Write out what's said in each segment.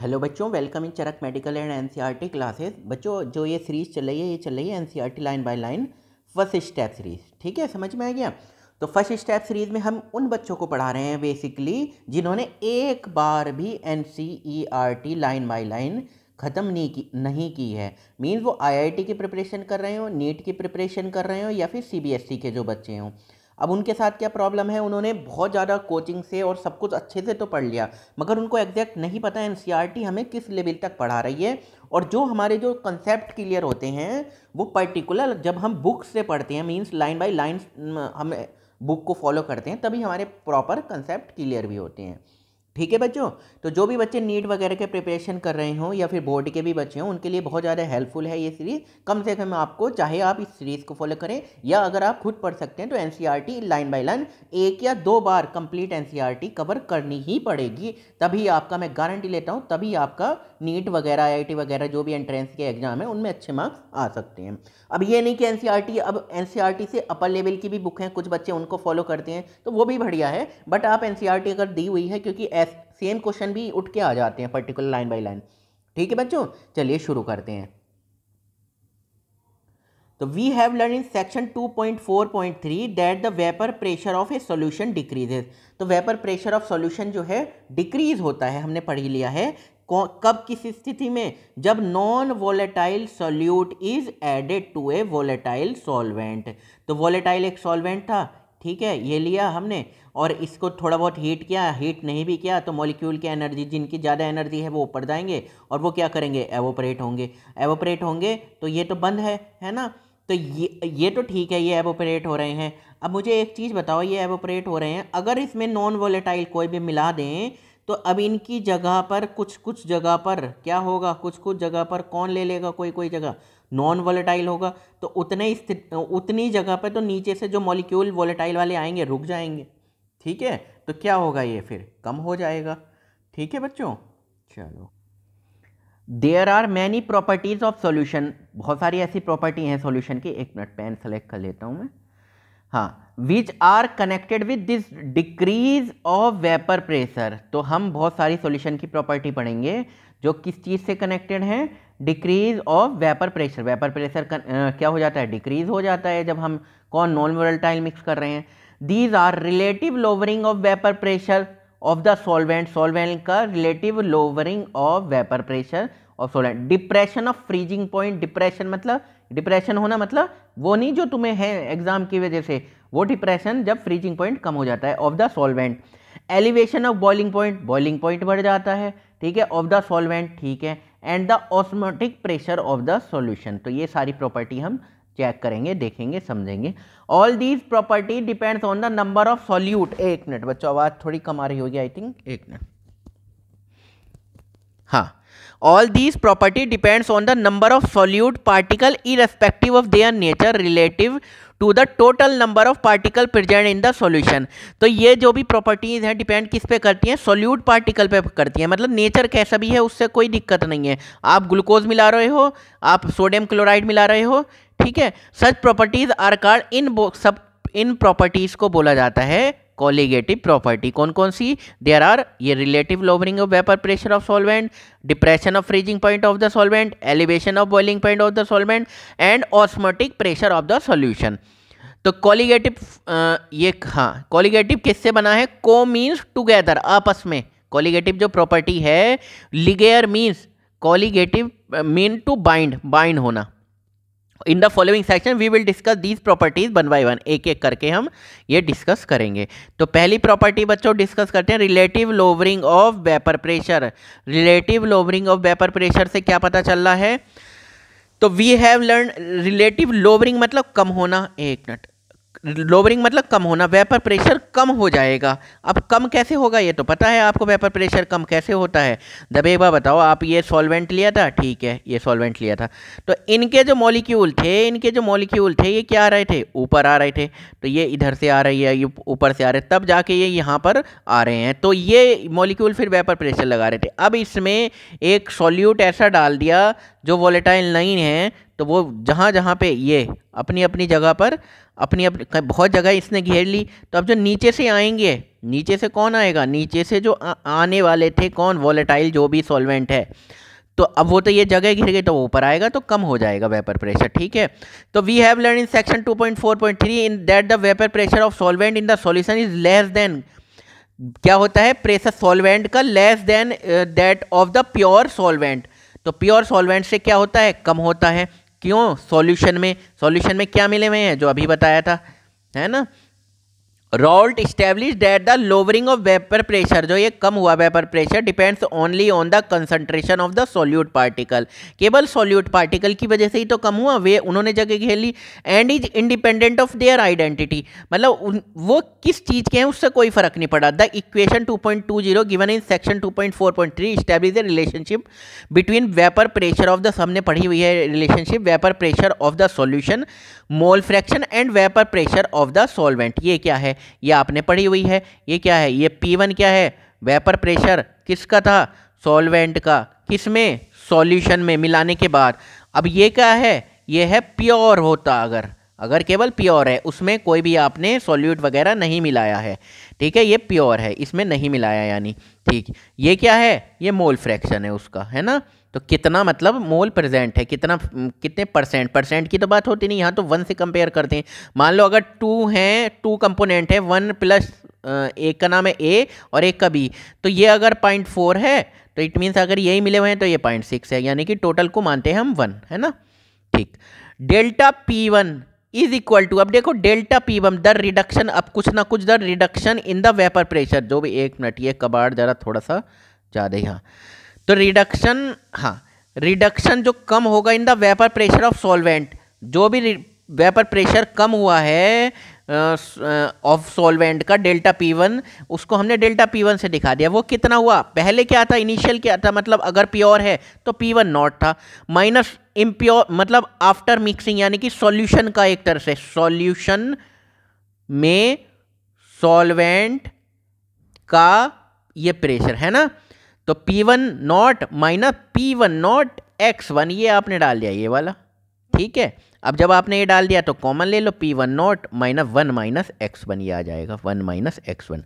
hello बच्चों welcome in Charak medical and NCERT classes बच्चों जो ये सीरीज़ चल रही है ये चल रही है NCERT line by line first step series ठीक है समझ में आ गया तो फर्स्ट स्टेप सीरीज़ में हम उन बच्चों को पढ़ा रहे हैं बेसिकली जिन्होंने एक बार भी एन लाइन बाय लाइन ख़त्म नहीं की नहीं की है मीन्स वो आई की प्रिपरेशन कर रहे हो नीट की प्रिपरेशन कर रहे हो या फिर सी e के जो बच्चे हों अब उनके साथ क्या प्रॉब्लम है उन्होंने बहुत ज़्यादा कोचिंग से और सब कुछ अच्छे से तो पढ़ लिया मगर उनको एग्जैक्ट नहीं पता एन e हमें किस लेवल तक पढ़ा रही है और जो हमारे जो कंसेप्ट क्लियर होते हैं वो पर्टिकुलर जब हम बुक से पढ़ते हैं मीन्स लाइन बाई लाइन हम बुक को फॉलो करते हैं तभी हमारे प्रॉपर कंसेप्ट क्लियर भी होते हैं ठीक है बच्चों तो जो भी बच्चे नीट वगैरह के प्रिपरेशन कर रहे हों या फिर बोर्ड के भी बच्चे हों उनके लिए बहुत ज़्यादा हेल्पफुल है ये सीरीज़ कम से कम आपको चाहे आप इस सीरीज़ को फॉलो करें या अगर आप खुद पढ़ सकते हैं तो एन लाइन बाई लाइन एक या दो बार कंप्लीट एन कवर करनी ही पड़ेगी तभी आपका मैं गारंटी लेता हूँ तभी आपका नीट वगैरह आई वगैरह जो भी एंट्रेंस के एग्जाम है उनमें अच्छे मार्क्स आ सकते हैं अब ये नहीं कि एन e अब एन e से अपर लेवल की भी बुक हैं कुछ बच्चे उनको फॉलो करते हैं तो वो भी बढ़िया है बट आप एन e अगर दी हुई है क्योंकि एस सेम क्वेश्चन भी उठ के आ जाते हैं पर्टिकुलर लाइन बाई लाइन ठीक है बच्चों चलिए शुरू करते हैं तो we have learn in section 2.4.3 that the vapour pressure of a solution decreases तो वेपर प्रेशर ऑफ सॉल्यूशन जो है डिक्रीज होता है हमने पढ़ ही लिया है कब किस स्थिति में जब non volatile solute is added to a volatile solvent तो वोलेटाइल एक सॉल्वेंट था ठीक है ये लिया हमने और इसको थोड़ा बहुत हीट किया हीट नहीं भी किया तो मॉलिक्यूल की एनर्जी जिनकी ज़्यादा एनर्जी है वो ऊपर जाएंगे और वो क्या करेंगे एवोपरेट होंगे एवोपरेट होंगे तो ये तो बंद है है ना तो ये ये तो ठीक है ये एवोपरेट हो रहे हैं अब मुझे एक चीज़ बताओ ये एवोपरेट हो रहे हैं अगर इसमें नॉन वोलेटाइल कोई भी मिला दें तो अब इनकी जगह पर कुछ कुछ जगह पर क्या होगा कुछ कुछ जगह पर कौन ले लेगा कोई कोई जगह नॉन वॉलेटाइल होगा तो उतने स्थित उतनी जगह पर तो नीचे से जो मॉलिक्यूल वॉलेटाइल वाले आएंगे रुक जाएंगे ठीक है तो क्या होगा ये फिर कम हो जाएगा ठीक है बच्चों चलो there are many properties of solution बहुत सारी ऐसी प्रॉपर्टी हैं सोल्यूशन की एक मिनट पेन सेलेक्ट कर लेता हूँ मैं हाँ which are connected with this decrease of vapour pressure तो हम बहुत सारी सॉल्यूशन की प्रॉपर्टी पढ़ेंगे जो किस चीज़ से कनेक्टेड हैं decrease of vapour pressure vapour pressure क्या हो जाता है डिक्रीज हो जाता है जब हम कौन नॉन वोलेटाइल मिक्स कर रहे हैं these are relative lowering of vapour pressure of the solvent solvent का relative lowering of vapour pressure of solvent depression of freezing point depression मतलब डिप्रेशन होना मतलब वो नहीं जो तुम्हें है एग्ज़ाम की वजह से वो डिप्रेशन जब फ्रीजिंग पॉइंट कम हो जाता है of the solvent elevation of boiling point boiling point बढ़ जाता है ठीक है ऑफ द सॉल्वेंट ठीक है and the osmotic pressure of the solution तो ये सारी प्रॉपर्टी हम चेक करेंगे देखेंगे समझेंगे all these property depends on the number of solute एक मिनट बच्चों आवाज़ थोड़ी कम आ रही होगी आई थिंक एक मिनट हाँ these property depends on the number of of particle particle respective of their nature relative to the total number of particle present in the solution तो ये जो भी प्रॉपर्टीज़ हैं डिपेंड किस पे करती हैं सोल्यूट पार्टिकल पे करती हैं मतलब नेचर कैसा भी है उससे कोई दिक्कत नहीं है आप ग्लूकोज मिला रहे हो आप सोडियम क्लोराइड मिला रहे हो ठीक है सच प्रॉपर्टीज़ आर कार्ड इन सब इन प्रॉपर्टीज़ को बोला जाता है कॉलीगेटिव प्रॉपर्टी कौन कौन सी देयर आर ये relative lowering of vapour pressure of solvent depression of freezing point of the solvent elevation of boiling point of the solvent and osmotic pressure of the solution तो colligative ये हाँ colligative किससे बना है को means together आपस में colligative जो प्रॉपर्टी है लिगेयर means colligative mean to bind bind होना in the following section we will discuss these properties one by one एक एक करके हम ये डिस्कस करेंगे तो पहली प्रॉपर्टी बच्चों डिस्कस करते हैं relative lowering of vapour pressure relative lowering of vapour pressure से क्या पता चल रहा है तो we have learn relative lowering मतलब कम होना एक मिनट लोवरिंग मतलब कम होना वेपर प्रेशर कम हो जाएगा अब कम कैसे होगा ये तो पता है आपको वेपर प्रेशर कम कैसे होता है जब एक बार बताओ आप ये सॉल्वेंट लिया था ठीक है ये सॉल्वेंट लिया था तो इनके जो मॉलिक्यूल थे इनके जो मॉलिक्यूल थे ये क्या आ रहे थे ऊपर आ रहे थे तो ये इधर से आ रही है ये ऊपर से आ रहे तब जाके ये यहाँ पर आ रहे हैं तो ये मॉलिक्यूल फिर वेपर प्रेशर लगा रहे थे अब इसमें एक सॉल्यूट ऐसा डाल दिया जो वॉलेटाइल नहीं है तो वो जहाँ जहाँ पे ये अपनी अपनी जगह पर अपनी अपनी बहुत जगह इसने घेर ली तो अब जो नीचे से आएंगे नीचे से कौन आएगा नीचे से जो आ, आने वाले थे कौन वॉलेटाइल जो भी सॉल्वेंट है तो अब वो तो ये जगह घिर गई तो वो ऊपर आएगा तो कम हो जाएगा वेपर प्रेशर ठीक है तो we have learn in section 2.4.3 in that the vapour pressure of solvent in the solution is less than क्या होता है प्रेशर सॉल्वेंट का less than that of the pure solvent तो प्योर सॉल्वेंट से क्या होता है कम होता है क्यों सॉल्यूशन में सॉल्यूशन में क्या मिले हुए हैं जो अभी बताया था है ना Raoult establish that the lowering of vapour pressure जो ये कम हुआ vapour pressure depends only on the concentration of the solute particle केवल सोल्यूट पार्टिकल की वजह से ही तो कम हुआ वे उन्होंने जगह घेर and is independent of their identity मतलब वो किस चीज़ के हैं उससे कोई फर्क नहीं पड़ा the equation two two point zero given in section two point point four three establish the relationship between vapour pressure of the सबने पढ़ी हुई है relationship vapour pressure of the solution mole fraction and vapour pressure of the solvent ये क्या है ये आपने पढ़ी हुई है ये क्या है ये पी वन क्या है वेपर प्रेशर किसका था सॉल्वेंट का किस में सॉल्यूशन में मिलाने के बाद अब ये क्या है ये है प्योर होता अगर अगर केवल प्योर है उसमें कोई भी आपने सॉल्यूट वगैरह नहीं मिलाया है ठीक है ये प्योर है इसमें नहीं मिलाया यानी ठीक ये क्या है ये मोल फ्रैक्शन है उसका है ना तो कितना मतलब मोल प्रेजेंट है कितना कितने परसेंट परसेंट की तो बात होती नहीं यहाँ तो वन से कंपेयर करते हैं मान लो अगर टू हैं टू कंपोनेंट है वन प्लस एक का नाम है ए और एक का बी तो ये अगर पॉइंट फोर है तो इट मीन्स अगर यही मिले हुए हैं तो ये पॉइंट सिक्स है यानी कि टोटल को मानते हैं हम वन है ना ठीक delta P one is equal to अब देखो डेल्टा पी बम दर रिडक्शन अब कुछ ना कुछ दर reduction in the vapour pressure जो भी एक मिनट ये कबाड़ ज़रा थोड़ा सा ज़्यादा यहाँ हाँ तो रिडक्शन हाँ रिडक्शन जो कम होगा in the vapour pressure of solvent जो भी वेपर प्रेशर कम हुआ है ऑफ सॉल्वेंट का डेल्टा पी वन उसको हमने डेल्टा पी वन से दिखा दिया वो कितना हुआ पहले क्या था इनिशियल क्या था मतलब अगर प्योर है तो पी वन नॉट था माइनस इम्प्योर मतलब आफ्टर मिक्सिंग यानी कि सॉल्यूशन का एक तरह से सॉल्यूशन में सॉल्वेंट का ये प्रेशर है ना तो P1 one naught minus P one naught x one ये आपने डाल दिया ये वाला ठीक है अब जब आपने ये डाल दिया तो कॉमन ले लो P one naught minus one minus x one ये आ जाएगा वन माइनस एक्स वन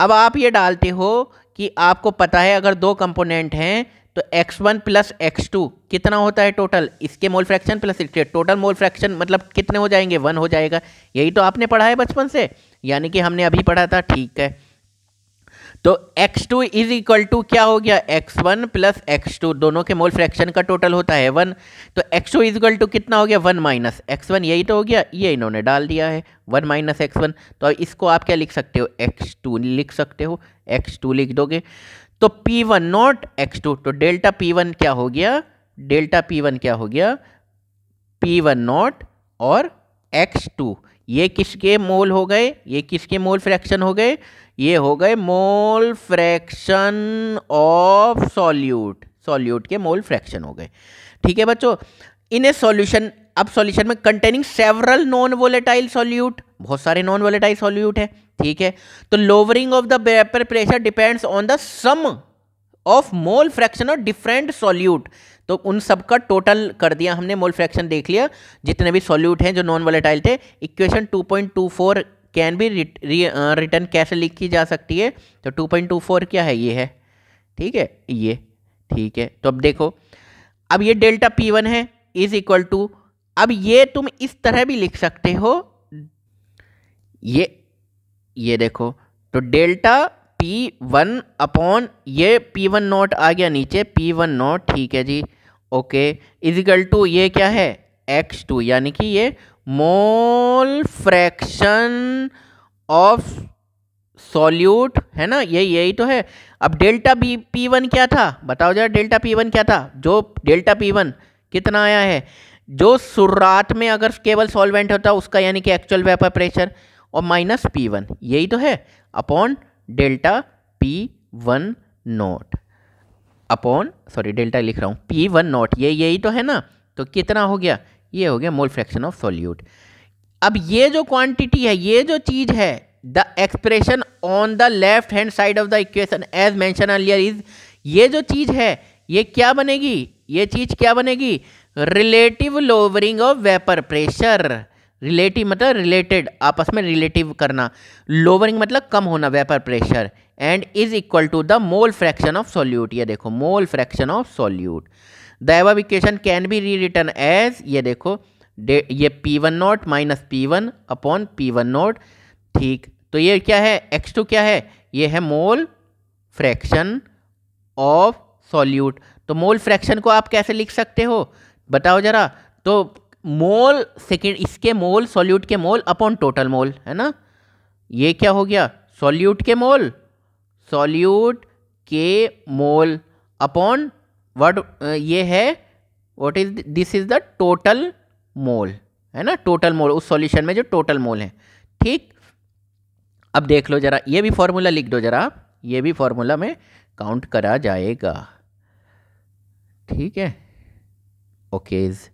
अब आप ये डालते हो कि आपको पता है अगर दो कंपोनेंट हैं तो x1 वन प्लस एक्स कितना होता है टोटल इसके मोल फ्रैक्शन प्लस इसके टोटल मोल फ्रैक्शन मतलब कितने हो जाएंगे वन हो जाएगा यही तो आपने पढ़ा है बचपन से यानी कि हमने अभी पढ़ा था ठीक है तो x2 two is equal to क्या हो गया x1 वन प्लस एक्स दोनों के मोल फ्रैक्शन का टोटल होता है वन तो x2 two is equal to कितना हो गया वन माइनस एक्स यही तो हो गया ये इन्होंने डाल दिया है वन माइनस एक्स तो इसको आप क्या लिख सकते हो x2 लिख सकते हो x2 लिख दोगे तो P1 one naught x two तो डेल्टा P1 क्या हो गया डेल्टा P1 क्या हो गया P1 वन नॉट और X2 ये किसके मोल हो गए ये किसके मोल फ्रैक्शन हो गए ये हो गए mole fraction of solute solute के मोल फ्रैक्शन हो गए ठीक है बच्चों इन ए सॉल्यूशन अब सॉल्यूशन में containing several non volatile solute बहुत सारे नॉन वोलेटाइल सॉल्यूट है ठीक है तो lowering of the vapour pressure depends on the sum of mole fraction और डिफरेंट सॉल्यूट तो उन सबका टोटल कर दिया हमने मोल फ्रैक्शन देख लिया जितने भी सॉल्यूट हैं जो नॉन वोलेटाइल थे इक्वेशन 2.24 कैन भी रिटर्न कैसे लिखी जा सकती है तो 2.24 क्या है ये है ठीक है ये ठीक है तो अब देखो अब ये डेल्टा पी वन है इज इक्वल टू अब ये तुम इस तरह भी लिख सकते हो ये ये देखो तो डेल्टा पी वन अपॉन ये पी वन नॉट आ गया नीचे पी वन नॉट ठीक है जी ओके इजिकल टू ये क्या है एक्स टू यानी कि ये मोल फ्रैक्शन ऑफ सॉल्यूट है ना ये यही तो है अब डेल्टा बी पी वन क्या था बताओ जरा डेल्टा पी वन क्या था जो डेल्टा पी वन कितना आया है जो शुरुआत में अगर केवल सॉल्वेंट होता उसका यानी कि एक्चुअल वेपर प्रेशर और माइनस पी वन यही तो है upon delta P one naught upon sorry delta लिख रहा हूँ पी वन नॉट ये यही तो है ना तो कितना हो गया ये हो गया मोल फ्रैक्शन ऑफ सॉल्यूट अब ये जो क्वांटिटी है ये जो चीज़ है the expression on the left hand side of the equation as mentioned earlier is ये जो चीज़ है ये क्या बनेगी ये चीज़ क्या बनेगी relative lowering of vapour pressure relative मतलब रिलेटेड आपस में रिलेटिव करना लोवरिंग मतलब कम होना vapour pressure and is equal to the mole fraction of solute ये देखो mole fraction of solute the above equation can be rewritten as ये देखो ये P one naught minus P one upon P one naught ठीक तो ये क्या है एक्स टू क्या है ये है मोल फ्रैक्शन ऑफ सॉल्यूट तो मोल फ्रैक्शन को आप कैसे लिख सकते हो बताओ जरा तो मोल सेकेंड इसके मोल सॉल्यूट के मोल अपॉन टोटल मोल है ना ये क्या हो गया सॉल्यूट के मोल सॉल्यूट के मोल अपॉन वर्ड ये है what is this is the total mole है ना टोटल मोल उस सॉल्यूशन में जो टोटल मोल है ठीक अब देख लो जरा ये भी फॉर्मूला लिख दो जरा ये भी फॉर्मूला में काउंट करा जाएगा ठीक है ओकेज़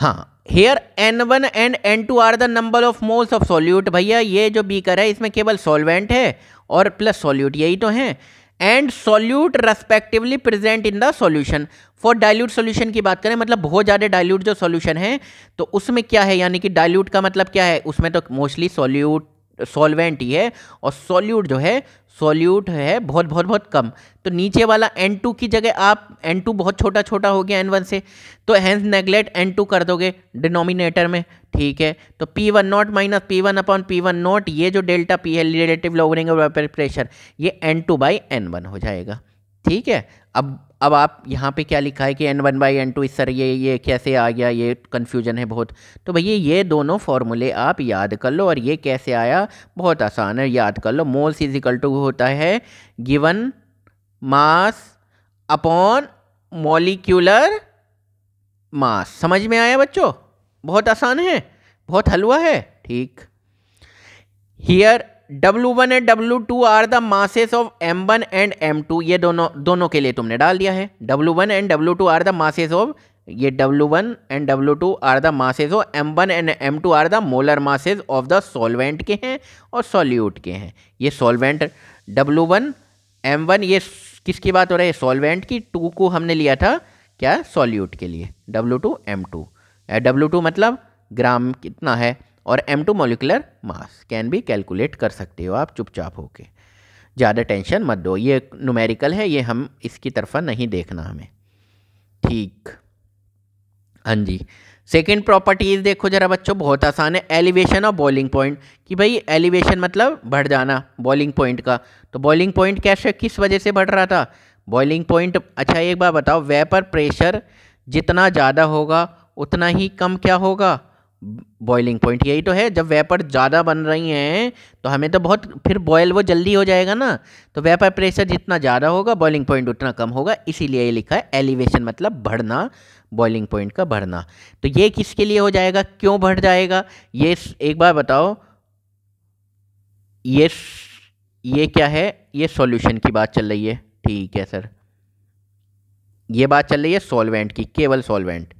हाँ here n one and n two are the number of moles of solute भैया ये जो बीकर है इसमें केवल सॉल्वेंट है और प्लस सॉल्यूट यही तो है and solute respectively present in the solution for dilute solution की बात करें मतलब बहुत ज़्यादा डाइल्यूट जो सॉल्यूशन है तो उसमें क्या है यानी कि डाइल्यूट का मतलब क्या है उसमें तो मोस्टली सॉल्यूट सॉल्वेंट ही है और सॉल्यूट जो है सॉल्यूट है बहुत बहुत बहुत कम तो नीचे वाला N2 की जगह आप N2 बहुत छोटा छोटा हो गया N1 से तो हैंस एन N2 कर दोगे डिनोमिनेटर में ठीक है तो P1 one naught minus P one upon P one naught ये जो डेल्टा P है रिलेटिव लोअरिंग प्रेशर ये N2 टू बाई एन हो जाएगा ठीक है अब अब आप यहाँ पे क्या लिखा है कि n one by n two is sir ये ये कैसे आ गया ये कन्फ्यूजन है बहुत तो भैया ये दोनों फार्मूले आप याद कर लो और ये कैसे आया बहुत आसान है याद कर लो मोल्स इजिकल टू होता है given mass upon molecular mass समझ में आया बच्चों बहुत आसान है बहुत हलवा है ठीक here W1 and W2 are the masses of M1 and two ये दोनों दोनों के लिए तुमने डाल दिया है W1 and W2 are the masses of ये W1 and W2 are the masses of M1 and M2 are the molar masses of the solvent के हैं और सॉल्यूट के हैं ये सॉल्वेंट W1 M1 ये किसकी बात हो रही है सॉल्वेंट की टू को हमने लिया था क्या सॉल्यूट के लिए W2 M2 W2 मतलब ग्राम कितना है और M two molecular mass can भी कैलकुलेट कर सकते हो आप चुपचाप होके ज़्यादा टेंशन मत दो ये नुमेरिकल है ये हम इसकी तरफा नहीं देखना हमें ठीक हाँ जी सेकेंड प्रॉपर्टीज़ देखो जरा बच्चों बहुत आसान है एलिवेशन और बॉलिंग पॉइंट कि भाई एलिवेशन मतलब बढ़ जाना बॉलिंग पॉइंट का तो बॉलिंग पॉइंट कैसे किस वजह से बढ़ रहा था बॉइलिंग पॉइंट अच्छा एक बार बताओ वेपर प्रेशर जितना ज़्यादा होगा उतना ही कम क्या होगा बॉइलिंग पॉइंट यही तो है जब वेपर ज़्यादा बन रही हैं तो हमें तो बहुत फिर बॉयल वो जल्दी हो जाएगा ना तो वेपर प्रेशर जितना ज़्यादा होगा बॉइलिंग पॉइंट उतना कम होगा इसीलिए ये लिखा है एलिवेशन मतलब बढ़ना बॉइलिंग पॉइंट का बढ़ना तो ये किसके लिए हो जाएगा क्यों बढ़ जाएगा ये एक बार बताओ ये ये क्या है ये सॉल्यूशन की बात चल रही है ठीक है सर ये बात चल रही है सॉल्वेंट की केवल सॉल्वेंट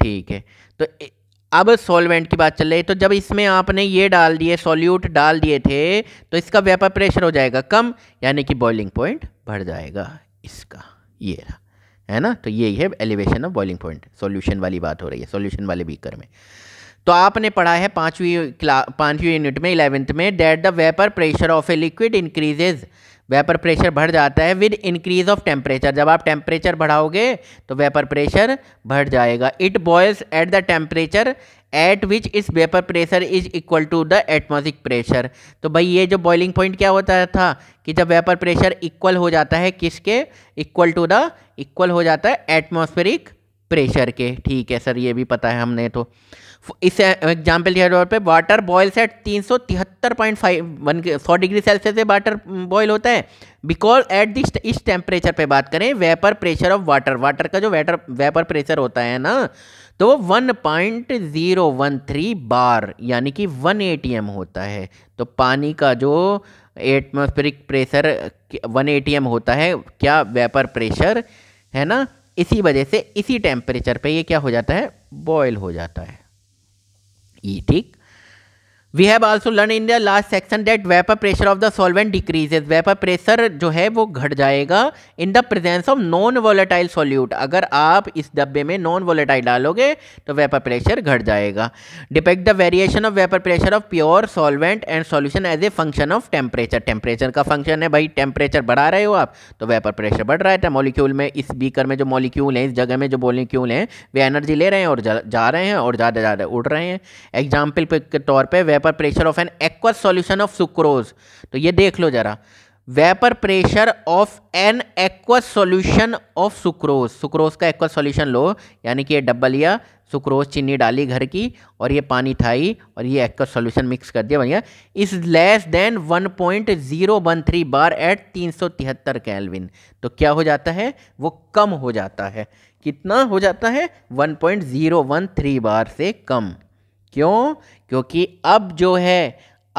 ठीक है तो अब सॉल्वेंट की बात चल रही है तो जब इसमें आपने ये डाल दिए सॉल्यूट डाल दिए थे तो इसका वेपर प्रेशर हो जाएगा कम यानी कि बॉइलिंग पॉइंट बढ़ जाएगा इसका ये रहा है ना तो यही है elevation of boiling point solution वाली बात हो रही है सॉल्यूशन वाले बीकर में तो आपने पढ़ा है पाँचवीं क्ला पाँचवीं यूनिट में इलेवेंथ में that the vapour pressure of a liquid increases vapour pressure बढ़ जाता है विद इंक्रीज ऑफ टेम्परेचर जब आप टेम्परेचर बढ़ाओगे तो वेपर प्रेशर बढ़ जाएगा it boils at the temperature at which is vapour pressure is equal to the atmospheric pressure तो भाई ये जो बॉइलिंग पॉइंट क्या होता था कि जब वेपर प्रेशर इक्वल हो जाता है किसके इक्वल टू द इक्वल हो जाता है एटमोस्फेरिक प्रेशर के ठीक है सर ये भी पता है हमने तो इस एग्जाम्पल के तौर पे वाटर बॉयल्स एट तीन सौ तिहत्तर पॉइंट फाइव वन के सौ डिग्री सेल्सियस से वाटर बॉयल होता है बिकॉज एट दिस इस टेम्परेचर पे बात करें vapour pressure of water water का जो वेटर वेपर प्रेशर होता है ना तो वो one point zero one three bar यानी कि वन ए टी एम होता है तो पानी का जो atmospheric pressure one A T M होता है क्या वेपर प्रेशर है ना इसी वजह से इसी टेम्परेचर पे ये क्या हो जाता है बॉयल हो जाता है eating we have also learn in the last section that vapour pressure of the solvent decreases vapour pressure जो है वो घट जाएगा in the presence of non volatile solute अगर आप इस डब्बे में नॉन वोलेटाइल डालोगे तो वेपर प्रेशर घट जाएगा depict the variation of vapour pressure of pure solvent and solution as a function of temperature temperature का फंक्शन है भाई टेम्परेचर बढ़ा रहे हो आप तो वेपर प्रेशर बढ़ रहा है मोलिक्यूल तो में इस बीकर में जो मोलिक्यूल है इस जगह में जो मॉलिक्यूल है वे एनर्जी ले रहे हैं और जा, जा रहे हैं और ज़्यादा ज़्यादा उड़ रहे हैं एग्जाम्पल के तौर पर vapour pressure of an aqueous solution of sucrose तो ये देख लो जरा vapour pressure of an aqueous solution of sucrose sucrose का एक्वस सॉल्यूशन लो यानी कि ये डब्बल या सुक्रोज चीनी डाली घर की और ये पानी था ही और ये एक्वस सॉल्यूशन मिक्स कर दिया भैया is less than one point zero one three bar at तीन सौ तिहत्तर कैलविन तो क्या हो जाता है वो कम हो जाता है कितना हो जाता है one point zero one three bar से कम क्यों क्योंकि अब जो है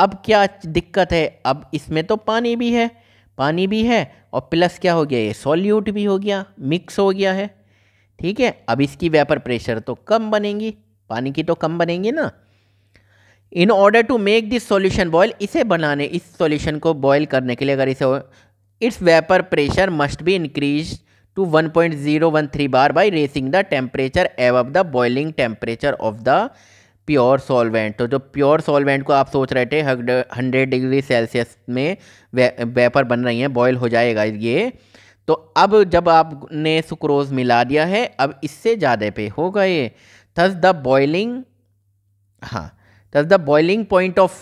अब क्या दिक्कत है अब इसमें तो पानी भी है पानी भी है और प्लस क्या हो गया ये सॉल्यूट भी हो गया मिक्स हो गया है ठीक है अब इसकी वेपर प्रेशर तो कम बनेगी पानी की तो कम बनेंगी ना in order to make this solution boil इसे बनाने इस सॉल्यूशन को बॉयल करने के लिए अगर इसे its vapour pressure must be increase to 1.013 bar by raising the temperature above the boiling temperature of the pure solvent तो जो प्योर सॉल्वेंट को आप सोच रहे थे हंड्रेड डिग्री सेल्सियस में वेपर बन रही हैं बॉयल हो जाएगा ये तो अब जब आपने सुक्रोज मिला दिया है अब इससे ज़्यादा पे होगा ये थस द बॉइलिंग हाँ thus the boiling point of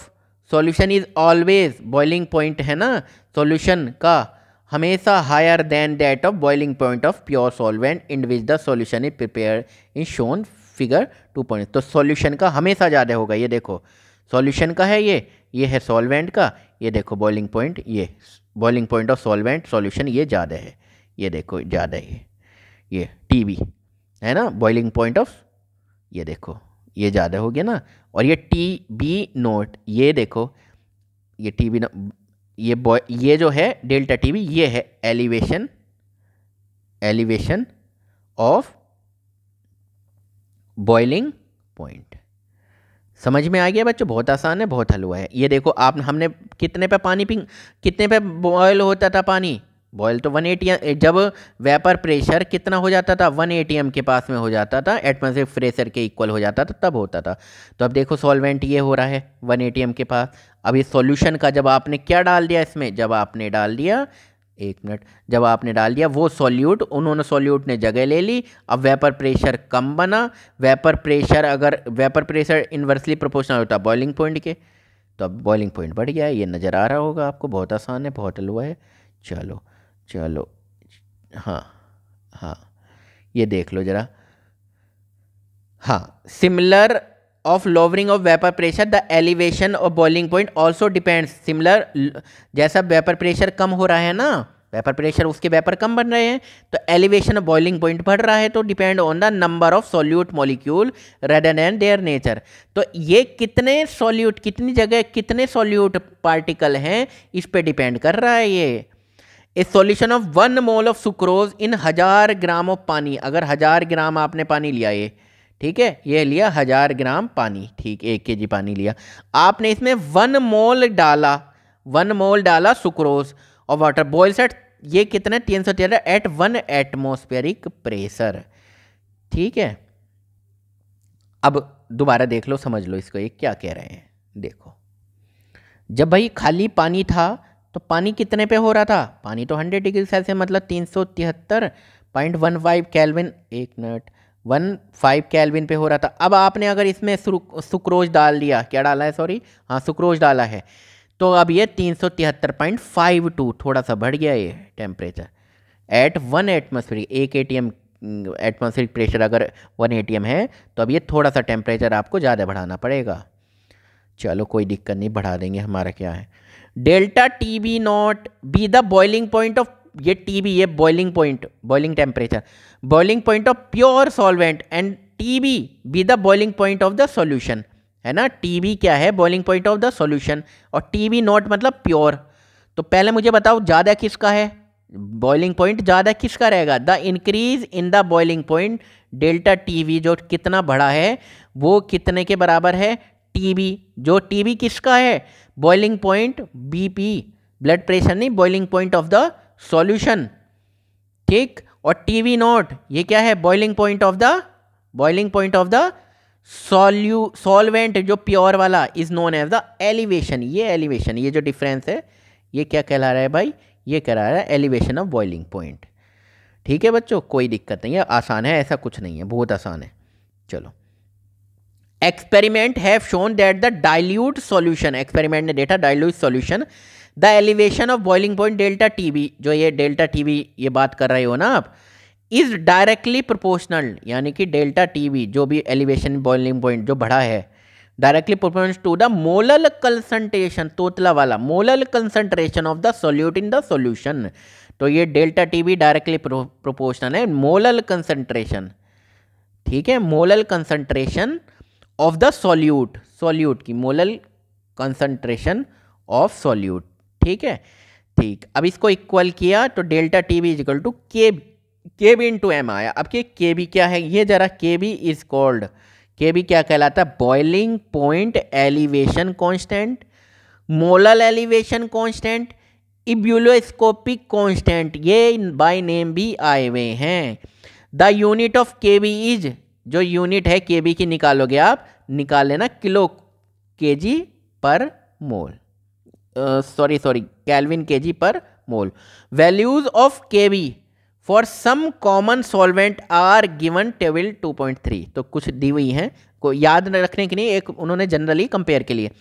solution is always boiling point है ना सॉल्यूशन का हमेशा higher than that of boiling point of pure solvent in which the solution is prepare in shown figure two point तो सॉल्यूशन का हमेशा ज़्यादा होगा ये देखो सॉल्यूशन का है ये ये है सॉल्वेंट का ये देखो बॉइलिंग पॉइंट ये boiling point of solvent solution ये ज़्यादा है ये देखो ज़्यादा ये ये टी है ना बॉइलिंग पॉइंट ऑफ ये देखो ये ज़्यादा हो गया ना और ये टी बी नोट ये देखो ये टी बी ये बॉय ये जो है डेल्टा टी बी ये है elevation elevation of boiling point समझ में आ गया बच्चों बहुत आसान है बहुत हलवा है ये देखो आप हमने कितने पे पानी पिंग कितने पे बॉयल होता था पानी बॉयल तो वन 180 जब वेपर प्रेशर कितना हो जाता था वन एटीएम के पास में हो जाता था एटमोसफेयर प्रेशर के इक्वल हो जाता था तब होता था तो अब देखो सॉल्वेंट ये हो रहा है वन एटीएम के पास अब सोल्यूशन सॉल्यूशन का जब आपने क्या डाल दिया इसमें जब आपने डाल दिया एक मिनट जब आपने डाल दिया वो सॉल्यूट उन्होंने सॉल्यूट ने जगह ले ली अब वेपर प्रेशर कम बना वेपर प्रेशर अगर वेपर प्रेशर इन्वर्सली प्रोपोर्शनल होता बॉइलिंग पॉइंट के तो अब बॉइलिंग पॉइंट बढ़ गया ये नज़र आ रहा होगा आपको बहुत आसान है बहुत हलवा है चलो चलो हाँ हाँ ये देख लो ज़रा हाँ similar of lowering of vapour pressure the elevation of boiling point also depends similar जैसा वेपर प्रेशर कम हो रहा है ना वेपर प्रेशर उसके वेपर कम बन रहे हैं तो एलिवेशन ऑफ बॉइलिंग पॉइंट बढ़ रहा है तो depend on the number of solute molecule rather and their nature तो ये कितने सॉल्यूट कितनी जगह कितने सॉल्यूट पार्टिकल हैं इस पे डिपेंड कर रहा है ये a solution of one mole of sucrose in हज़ार ग्राम ऑफ पानी अगर हज़ार ग्राम आपने पानी लिया ये ठीक है ये लिया हज़ार ग्राम पानी ठीक एक के जी पानी लिया आपने इसमें वन मोल डाला वन मोल डाला सुक्रोज और वाटर बॉयल सेट ये कितना तीन सौ तेरह एट वन एटमोस्फेरिक प्रेशर ठीक है अब दोबारा देख लो समझ लो इसको ये क्या कह रहे हैं देखो जब भाई खाली पानी था तो पानी कितने पे हो रहा था पानी तो हंड्रेड डिग्री सेल्सियस मतलब तीन सौ तिहत्तर पॉइंट वन फाइव कैलविन एक मिनट वन फाइव कैलविन पे हो रहा था अब आपने अगर इसमें सुक्रोज डाल दिया क्या डाला है सॉरी हाँ सुक्रोज डाला है तो अब ये तीन सौ तिहत्तर पॉइंट फाइव टू थोड़ा सा बढ़ गया ये टेम्परेचर एट वन एटमोसफेयर एक A T M atmospheric pressure अगर वन ए टी एम है तो अब ये थोड़ा सा टेम्परेचर आपको ज़्यादा बढ़ाना पड़ेगा चलो कोई दिक्कत नहीं बढ़ा देंगे हमारा क्या है delta T B naught be the boiling point of ये टी बी ये boiling point boiling temperature boiling point of pure solvent and T B be the boiling point of the solution है ना टी बी क्या है boiling point of the solution और T B naught मतलब pure तो पहले मुझे बताओ ज़्यादा किसका है बॉइलिंग पॉइंट ज़्यादा किसका रहेगा the increase in the boiling point delta T V जो कितना बड़ा है वो कितने के बराबर है टी बी जो टी बी किसका है boiling point B P blood pressure नहीं boiling point of the solution ठीक और टीवी नॉट ये क्या है boiling point of the boiling point of the solu solvent जो प्योर वाला is known as the elevation ये एलिवेशन ये जो डिफरेंस है ये क्या कहला रहा है भाई ये कह रहा है एलिवेशन ऑफ बॉइलिंग पॉइंट ठीक है बच्चों कोई दिक्कत नहीं है आसान है ऐसा कुछ नहीं है बहुत आसान है चलो experiment have shown that the dilute solution experiment ने देखा dilute solution the elevation of boiling point delta T B जो ये डेल्टा टी बी ये बात कर रहे हो ना आप इज डायरेक्टली प्रोपोर्शनल यानी कि डेल्टा टी बी जो भी एलिवेशन बॉइलिंग पॉइंट जो बढ़ा है directly proportional to the molal concentration तोतला वाला molal concentration of the solute in the solution तो ये delta T B directly proportional है मोलल कंसंट्रेशन ठीक है molal concentration of the solute solute की मोलल कंसंट्रेशन ऑफ सोल्यूट ठीक है ठीक अब इसको इक्वल किया तो delta T B is equal to K K B into M आया अब के के बी क्या है ये जरा K B is called K B क्या कहलाता है boiling point elevation constant molal elevation constant ebullioscopic constant ये बाय नेम भी आए हुए हैं the unit of K B is जो यूनिट है के बी की निकालोगे आप निकाल लेना kilo K G per mole sorry sorry kelvin K G per mole values of K V for some common solvent are given table 2.3 तो कुछ दी हुई हैं को याद रखने के लिए एक उन्होंने जनरली कंपेयर के लिए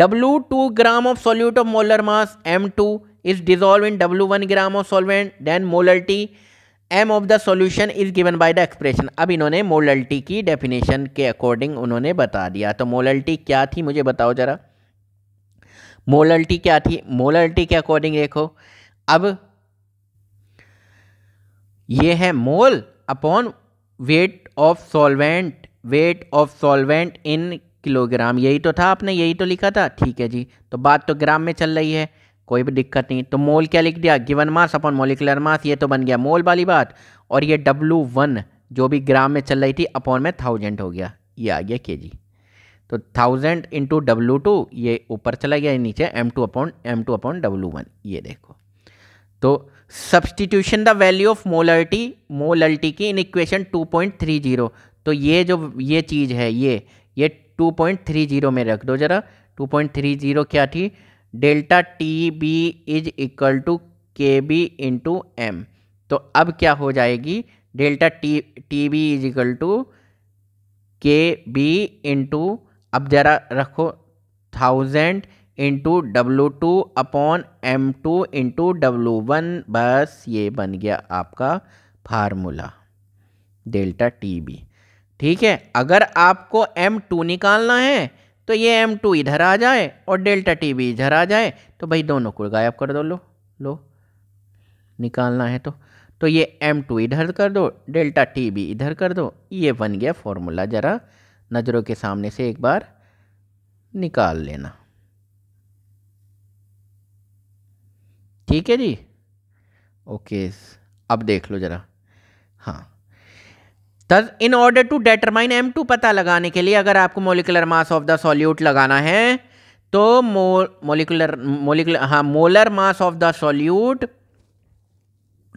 W two gram of solute of molar mass M two is dissolve in W one gram of solvent then molarity M of the solution is given by the expression अब इन्होंने मोलल्टी की definition के according उन्होंने बता दिया तो मोलल्टी क्या थी मुझे बताओ जरा मोलल्टी क्या थी मोलल्टी के अकॉर्डिंग देखो अब ये है mole upon weight of solvent weight of solvent in kilogram यही तो था आपने यही तो लिखा था ठीक है जी तो बात तो ग्राम में चल रही है कोई भी दिक्कत नहीं तो मोल क्या लिख दिया given mass upon molecular mass ये तो बन गया मोल वाली बात और ये डब्लू वन जो भी ग्राम में चल रही थी अपॉन में थाउजेंड हो गया ये आ गया के जी तो थाउजेंड इंटू डब्लू टू ये ऊपर चला गया नीचे M two upon M two upon W one ये देखो तो substitution the value of molarity molarity की in equation two point three zero तो ये जो ये चीज़ है ये ये टू पॉइंट थ्री जीरो में रख दो ज़रा टू पॉइंट थ्री जीरो क्या थी delta T B is equal to K B into M तो अब क्या हो जाएगी delta T T B is equal to K B into अब जरा रखो thousand into W two upon M two into W one बस ये बन गया आपका फार्मूला डेल्टा टी बी ठीक है अगर आपको एम टू निकालना है तो ये एम टू इधर आ जाए और डेल्टा टी बी इधर आ जाए तो भाई दोनों को गायब कर दो लो लो निकालना है तो तो ये एम टू इधर कर दो डेल्टा टी बी इधर कर दो ये बन गया फॉर्मूला ज़रा नज़रों के सामने से एक बार निकाल लेना ठीक है जी ओके अब देख लो ज़रा हाँ thus in order to determine M two पता लगाने के लिए अगर आपको molecular mass of the solute लगाना है तो मोलिकुलर मोलिकुलर हाँ molar mass of the solute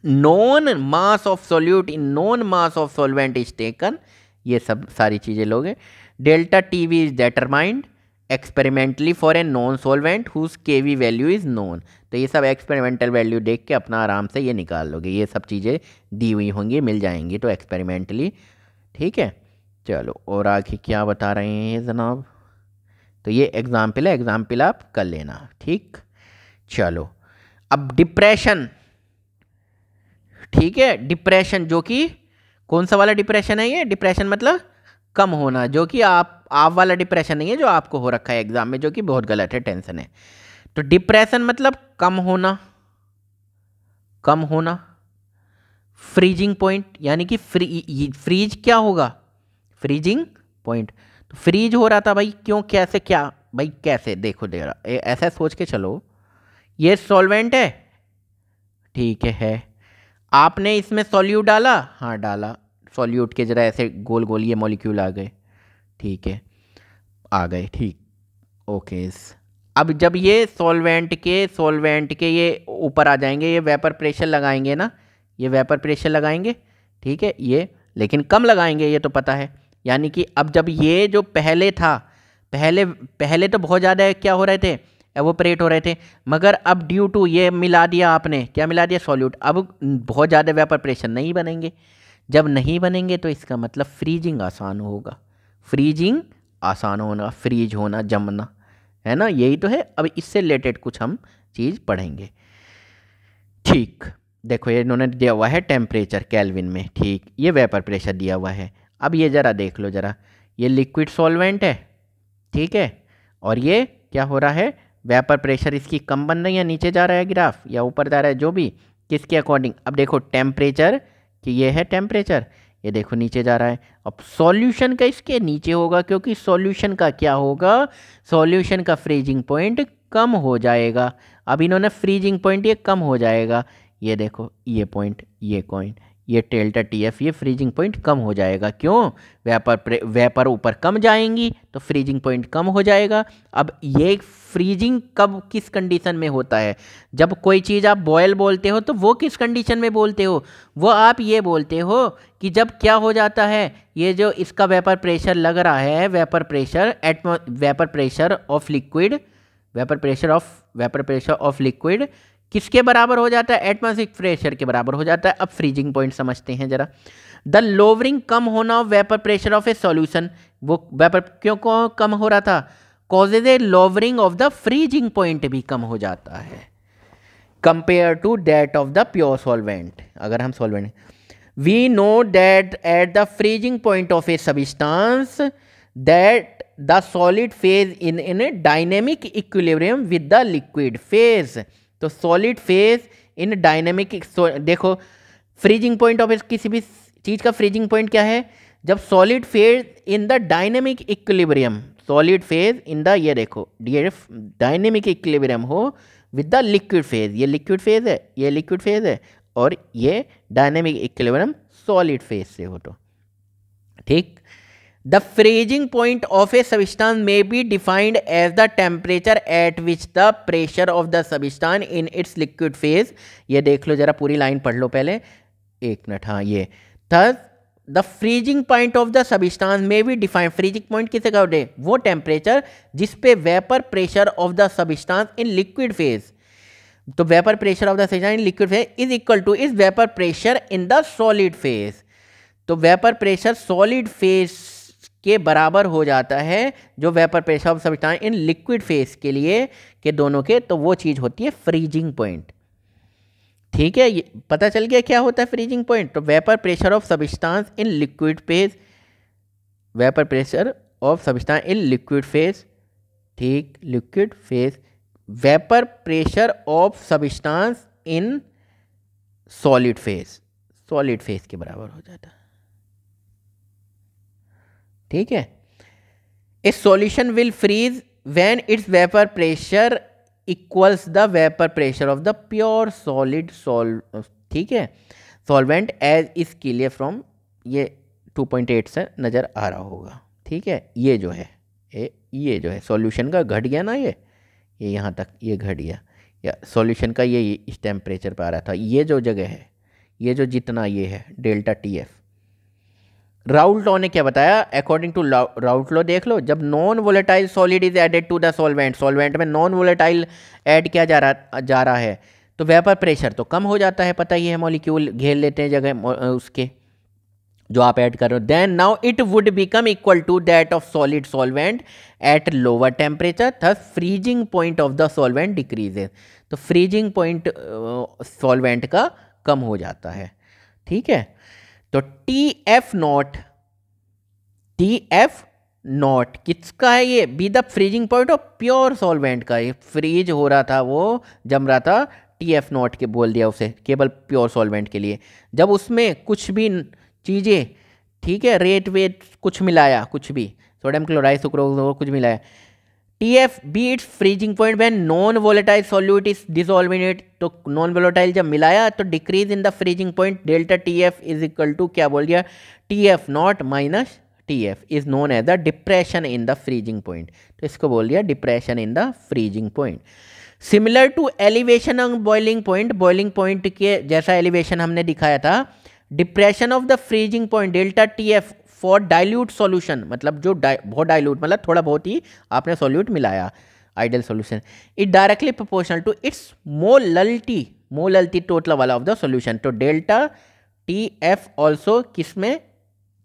known mass of solute in known mass of solvent is taken ये सब सारी चीज़ें लोगे delta T V is determined experimentally for a known solvent whose K V value is known तो ये सब experimental value देख के अपना आराम से ये निकाल लोगे ये सब चीज़ें दी हुई होंगी मिल जाएंगी तो एक्सपेरिमेंटली ठीक है चलो और आगे क्या बता रहे हैं जनाब तो ये एग्ज़ाम्पल है एग्ज़ाम्पल आप कर लेना ठीक चलो अब डिप्रेशन ठीक है डिप्रेशन जो कि कौन सा वाला डिप्रेशन है ये डिप्रेशन मतलब कम होना जो कि आप आप वाला डिप्रेशन नहीं है जो आपको हो रखा है एग्ज़ाम में जो कि बहुत गलत है टेंशन है तो डिप्रेशन मतलब कम होना कम होना फ्रीजिंग पॉइंट यानी कि फ्री फ्रीज क्या होगा फ्रीजिंग पॉइंट तो फ्रीज हो रहा था भाई क्यों कैसे क्या भाई कैसे देखो दे रहा ऐसा सोच के चलो ये सॉल्वेंट है ठीक है आपने इसमें सॉल्यूट डाला हाँ डाला सॉल्यूट के ज़रा ऐसे गोल गोल ये मॉलिक्यूल आ गए ठीक है आ गए ठीक ओके अब जब ये सॉल्वेंट के सॉल्वेंट के ये ऊपर आ जाएंगे ये वेपर प्रेशर लगाएंगे ना ये वेपर प्रेशर लगाएंगे ठीक है ये लेकिन कम लगाएंगे ये तो पता है यानी कि अब जब ये जो पहले था पहले पहले तो बहुत ज़्यादा क्या हो रहे थे एवोपरेट हो रहे थे मगर अब ड्यू टू ये मिला दिया आपने क्या मिला दिया सॉल्यूट अब बहुत ज़्यादा व्यापर प्रेशर नहीं बनेंगे जब नहीं बनेंगे तो इसका मतलब फ्रीजिंग आसान होगा फ्रीजिंग आसान होना फ्रीज होना जमना है ना यही तो है अब इससे रिलेटेड कुछ हम चीज़ पढ़ेंगे ठीक देखो ये इन्होंने दिया हुआ है टेम्परेचर कैलविन में ठीक ये वेपर प्रेशर दिया हुआ है अब ये ज़रा देख लो ज़रा ये लिक्विड सॉल्वेंट है ठीक है और ये क्या हो रहा है वेपर प्रेशर इसकी कम बन रही है नीचे जा रहा है ग्राफ या ऊपर जा रहा है जो भी किसके अकॉर्डिंग अब देखो टेम्परेचर कि ये है टेम्परेचर ये देखो नीचे जा रहा है अब सॉल्यूशन का इसके नीचे होगा क्योंकि सॉल्यूशन का क्या होगा सॉल्यूशन का फ्रीजिंग पॉइंट कम हो जाएगा अब इन्होंने फ्रीजिंग पॉइंट ये कम हो जाएगा ये देखो ये पॉइंट ये पॉइंट ये डेल्टा टी एफ ये फ्रीजिंग पॉइंट कम हो जाएगा क्यों वेपर वेपर ऊपर कम जाएंगी तो फ्रीजिंग पॉइंट कम हो जाएगा अब ये फ्रीजिंग कब किस कंडीशन में होता है जब कोई चीज़ आप बॉयल बोलते हो तो वो किस कंडीशन में बोलते हो वो आप ये बोलते हो कि जब क्या हो जाता है ये जो इसका वेपर प्रेशर लग रहा है वेपर प्रेशर एटमो vapour pressure of liquid vapour pressure of vapour pressure of liquid किसके बराबर हो जाता है एटमोसफिक प्रेशर के बराबर हो जाता है अब फ्रीजिंग पॉइंट समझते हैं जरा द लोवरिंग कम होना of vapour pressure of a solution वो वेपर क्यों कम हो रहा था causes a lowering of the freezing point भी कम हो जाता है compare to that of the pure solvent अगर हम solvent we know that at the freezing point of a substance that the solid phase in in dynamic equilibrium with the liquid phase तो solid phase in dynamic देखो freezing point of किसी भी चीज़ का freezing point क्या है जब solid phase in the dynamic equilibrium solid phase in the ये देखो ये डायनेमिक इक्विलिब्रियम हो विद द लिक्विड फेज ये लिक्विड फेज है ये लिक्विड फेज है और ये डायनेमिक इक्विलिब्रियम सॉलिड फेज से हो तो ठीक the freezing point of a substance may be defined as the temperature at which the pressure of the substance in its liquid phase ये देख लो जरा पूरी लाइन पढ़ लो पहले एक मिनट हाँ ये thus the freezing point of the substance may be defined freezing point किसे कहते हैं वो टेम्परेचर जिस पे vapour pressure of the substance in liquid phase तो vapour pressure of the substance in liquid phase is equal to is vapour pressure in the solid phase तो vapour pressure solid phase के बराबर हो जाता है जो vapour pressure of substance in liquid phase के लिए के दोनों के तो वो चीज़ होती है फ्रीजिंग पॉइंट ठीक है ये पता चल गया क्या होता है फ्रीजिंग पॉइंट तो vapour pressure of substance in liquid phase vapour pressure of substance in liquid phase ठीक liquid phase vapour pressure of substance in solid phase solid phase के बराबर हो जाता है ठीक है a solution will freeze when its vapour pressure equals the vapour pressure of the pure solid सोल ठीक है solvent as is clear from ये 2.8 से नज़र आ रहा होगा ठीक है ये जो है ये ये जो है सॉल्यूशन का घट गया ना ये ये यहाँ तक ये घट गया या सॉल्यूशन का ये इस टेम्परेचर पर आ रहा था ये जो जगह है ये जो जितना ये है delta T F Raoult law ने क्या बताया अकॉर्डिंग टू राउट लॉ देख लो जब non volatile solid is added to the solvent solvent में नॉन वोलेटाइल ऐड किया जा रहा जा रहा है तो वेपर प्रेशर तो कम हो जाता है पता ही है मॉलिक्यूल घेर लेते हैं जगह उसके जो आप ऐड कर रहे हो then now it would become equal to that of solid solvent at lower temperature thus freezing point of the solvent decreases तो फ्रीजिंग पॉइंट सॉल्वेंट का कम हो जाता है ठीक है तो T F nought T F nought किसका है ये be the freezing point of pure solvent का ये फ्रीज हो रहा था वो जम रहा था टी एफ नॉट के बोल दिया उसे केवल प्योर सॉल्वेंट के लिए जब उसमें कुछ भी चीज़ें ठीक है रेट वेट कुछ मिलाया कुछ भी सोडियम क्लोराइड सुक्रोज कुछ मिलाया TF बीट्स freezing point when non volatile solute is dissolved in it तो नॉन वोलेटाइल जब मिलाया तो decrease in the freezing point delta T F is equal to क्या बोल दिया T F nought minus T F is known as the depression in the freezing point तो इसको बोल दिया depression in the freezing point similar to elevation on boiling point boiling point के जैसा elevation हमने दिखाया था depression of the freezing point delta T F for dilute solution मतलब जो डाइ बहुत डाइल्यूट मतलब थोड़ा बहुत ही आपने सॉल्यूट मिलाया ideal solution it directly proportional to its molality molality total वाला ऑफ द सॉल्यूशन तो डेल्टा टी एफ ऑल्सो किस में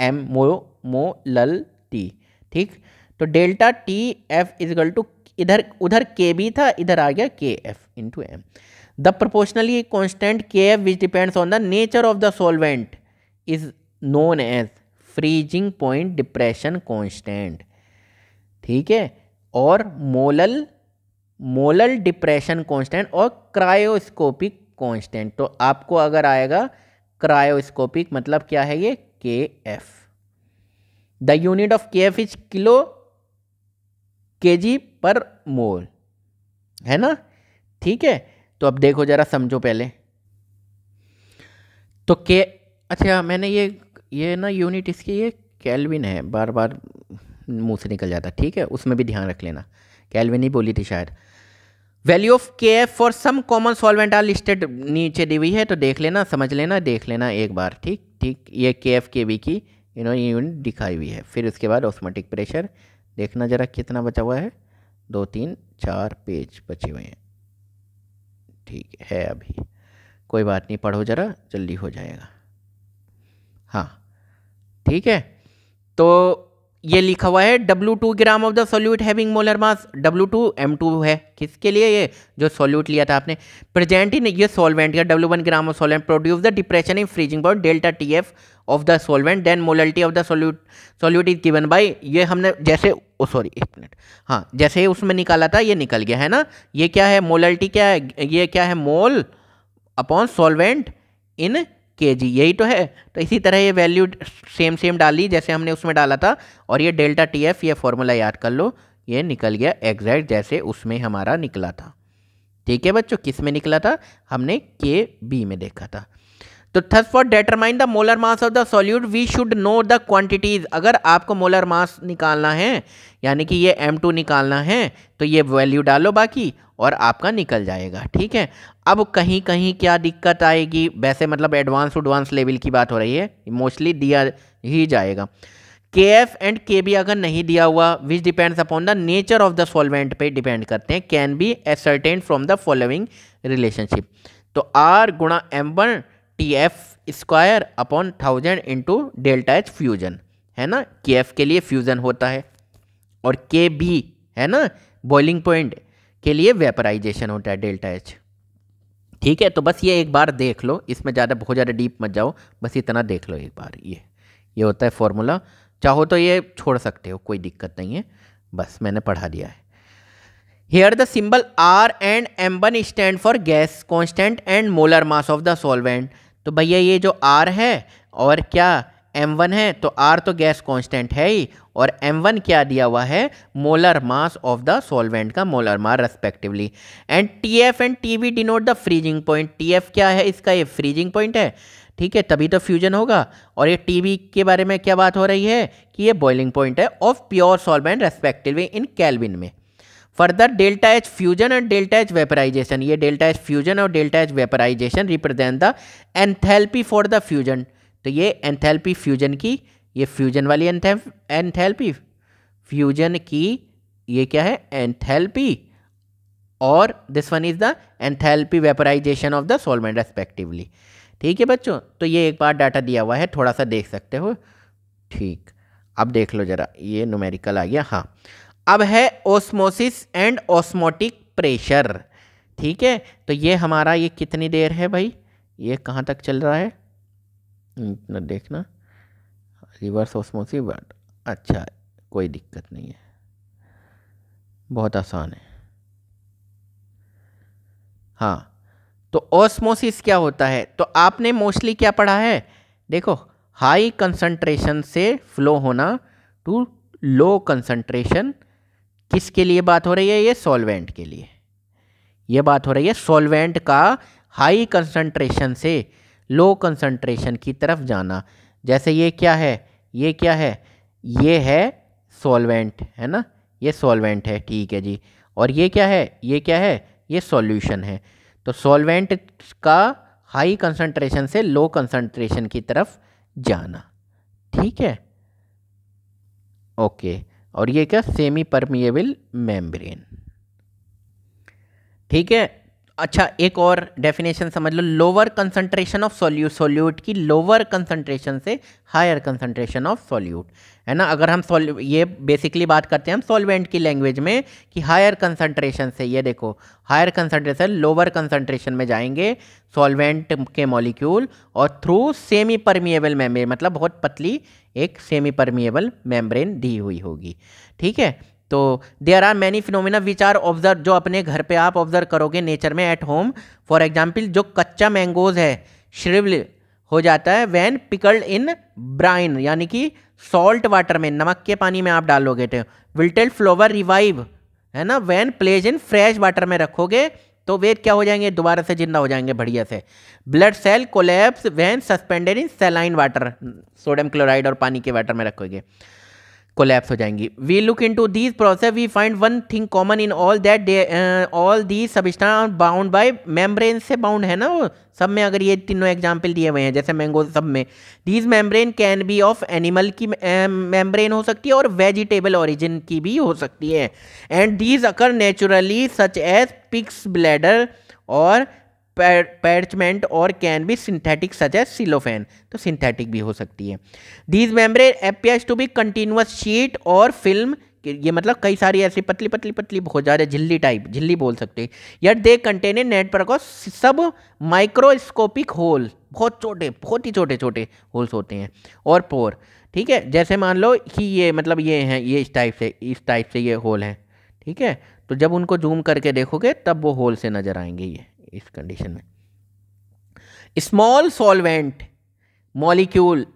एम मो मो लल टी ठीक तो delta T F is equal to इधर उधर के बी था इधर आ गया K F into M the proportionally constant K F which depends on the nature of the solvent is known as freezing point depression constant ठीक है और molal molal depression constant और cryoscopic constant तो आपको अगर आएगा cryoscopic मतलब क्या है ये K F the unit of K F is kilo K G per मोल है ना ठीक है तो अब देखो जरा समझो पहले तो के अच्छा मैंने ये ये ना यूनिट इसकी ये कैलविन है बार बार मुंह से निकल जाता ठीक है उसमें भी ध्यान रख लेना कैलविन ही बोली थी शायद value of K F for some common solvent are listed नीचे दी हुई है तो देख लेना समझ लेना देख लेना एक बार ठीक ठीक ये के एफ के वी की इन्होंने यूनिट दिखाई हुई है फिर उसके बाद ऑस्मेटिक प्रेशर देखना ज़रा कितना बचा हुआ है दो तीन चार पेज बचे हुए हैं ठीक है अभी कोई बात नहीं पढ़ो ज़रा जल्दी हो जाएगा हाँ ठीक है तो ये लिखा हुआ है W two gram of the solute having molar mass W two M two है किसके लिए ये जो सोल्यूट लिया था आपने प्रेजेंट इन ये सॉल्वेंट का W one gram of solvent produce the depression in freezing point delta T F of the solvent then molarity of the solute solute is given by ये हमने जैसे सॉरी एक minute हाँ जैसे उसमें निकाला था ये निकल गया है ना ये क्या है मोलरिटी क्या है ये क्या है मोल अपॉन सोलवेंट इन के जी यही तो है तो इसी तरह ये वैल्यू सेम सेम डाली जैसे हमने उसमें डाला था और ये डेल्टा टी एफ ये फॉर्मूला याद कर लो ये निकल गया एग्जैक्ट जैसे उसमें हमारा निकला था ठीक है बच्चों किस में निकला था हमने के बी में देखा था तो thus for determine the molar mass of the solute we should know the quantities अगर आपको मोलर मास निकालना है यानी कि ये टू निकालना है तो ये वैल्यू डालो बाकी और आपका निकल जाएगा ठीक है अब कहीं कहीं क्या दिक्कत आएगी वैसे मतलब एडवांस उडवांस लेवल की बात हो रही है मोस्टली दिया ही जाएगा के एफ एंड के बी अगर नहीं दिया हुआ which depends upon the nature of the solvent पे डिपेंड करते हैं can be ascertain from the following relationship तो आर गुणा M one T F square upon thousand into delta H fusion है ना के एफ के लिए फ्यूजन होता है और के बी है ना बॉइलिंग पॉइंट के लिए वेपराइजेशन होता है डेल्टा एच ठीक है तो बस ये एक बार देख लो इसमें ज़्यादा बहुत ज़्यादा डीप मत जाओ बस इतना देख लो एक बार ये ये होता है फॉर्मूला चाहो तो ये छोड़ सकते हो कोई दिक्कत नहीं है बस मैंने पढ़ा दिया है here the symbol R and M one stand for gas constant and molar mass of the solvent तो भैया ये जो आर है और क्या एम वन है तो आर तो गैस कॉन्स्टेंट है ही और एम वन क्या दिया हुआ है molar mass of the solvent का molar mass respectively and T F and T V denote the freezing point T F क्या है इसका ये फ्रीजिंग पॉइंट है ठीक है तभी तो फ्यूजन होगा और ये टी वी के बारे में क्या बात हो रही है कि ये बॉइलिंग पॉइंट है of pure solvent respectively in kelvin में further delta H fusion and delta H vaporisation ये डेल्टा एच फ्यूजन और delta H vaporisation represent the enthalpy for the fusion तो ये एंथेल्पी फ्यूजन की ये फ्यूजन वाली enthalpy fusion की ये क्या है एंथैल्पी और this one is the enthalpy vaporisation of the solvent respectively ठीक है बच्चों तो ये एक बार डाटा दिया हुआ है थोड़ा सा देख सकते हो ठीक अब देख लो ज़रा ये न्यूमेरिकल आ गया हाँ अब है ओस्मोसिस एंड ओस्मोटिक प्रेशर ठीक है तो ये हमारा ये कितनी देर है भाई ये कहाँ तक चल रहा है देखना रिवर्स ऑस्मोसिस बट अच्छा है कोई दिक्कत नहीं है बहुत आसान है हाँ तो ऑस्मोसिस क्या होता है तो आपने मोस्टली क्या पढ़ा है देखो हाई कंसंट्रेशन से फ्लो होना टू लो कंसंट्रेशन किसके लिए बात हो रही है ये सॉल्वेंट के लिए ये बात हो रही है सॉल्वेंट का हाई कंसंट्रेशन से लो कंसंट्रेशन की तरफ जाना जैसे ये क्या है ये क्या है ये है सॉल्वेंट है ना ये सॉल्वेंट है ठीक है जी और ये क्या है ये क्या है ये सॉल्यूशन है तो सॉल्वेंट का हाई कंसंट्रेशन से लो कंसंट्रेशन की तरफ जाना ठीक है ओके और ये क्या सेमी परमिएबल मेम्ब्रेन ठीक है अच्छा एक और डेफिनेशन समझ लो lower concentration of solute solute की लोअर कंसंट्रेशन से हायर कंसंट्रेशन ऑफ सोल्यूट है ना अगर हम सोल ये बेसिकली बात करते हैं हम सॉल्वेंट की लैंग्वेज में कि हायर कंसंट्रेशन से ये देखो हायर कंसंट्रेशन लोअर कंसंट्रेशन में जाएंगे सॉल्वेंट के मॉलिक्यूल और थ्रू सेमी परमिएबल मेम्ब्रेन मतलब बहुत पतली एक सेमी परमिएबल मेम्ब्रेन दी हुई होगी ठीक है तो there are many phenomena which are observe जो अपने घर पे आप ऑब्जर्व करोगे नेचर में एट होम फॉर एग्जाम्पल जो कच्चा मैंगोज है श्रिवल हो जाता है वैन पिकल्ड इन ब्राइन यानी कि सॉल्ट वाटर में नमक के पानी में आप डालोगे तो विल्टेड फ्लोवर रिवाइव है ना when placed in fresh water में रखोगे तो वे क्या हो जाएंगे दोबारा से जिंदा हो जाएंगे बढ़िया से blood cell collapse when suspended in saline water sodium chloride और पानी के वाटर में रखोगे कोलैप्स हो जाएंगी we look into these process we find one thing common in all that all these substance bound by membrane से bound है ना वो सब में अगर ये तीनों एग्जाम्पल दिए हुए हैं जैसे मैंगो सब में these membrane can be of animal की मेम्ब्रेन uh, हो सकती है और वेजिटेबल ऑरिजिन की भी हो सकती है and these occur naturally such as pigs bladder और पैचमेंट और can be synthetic such as cellophane तो सिंथेटिक भी हो सकती है these membrane appear to be continuous sheet और फिल्म ये मतलब कई सारी ऐसी पतली पतली पतली हो जा रही झिल्ली टाइप झिल्ली बोल सकते हैं yet they contain a network of submicroscopic hole बहुत छोटे बहुत ही छोटे छोटे होल्स होते हैं और पोर ठीक है जैसे मान लो कि ये मतलब ये हैं ये इस टाइप से इस टाइप से ये होल हैं ठीक है तो जब उनको जूम करके देखोगे तब वो होल से नज़र आएंगे ये इस कंडीशन में स्मॉल सॉल्वेंट मॉलिक्यूल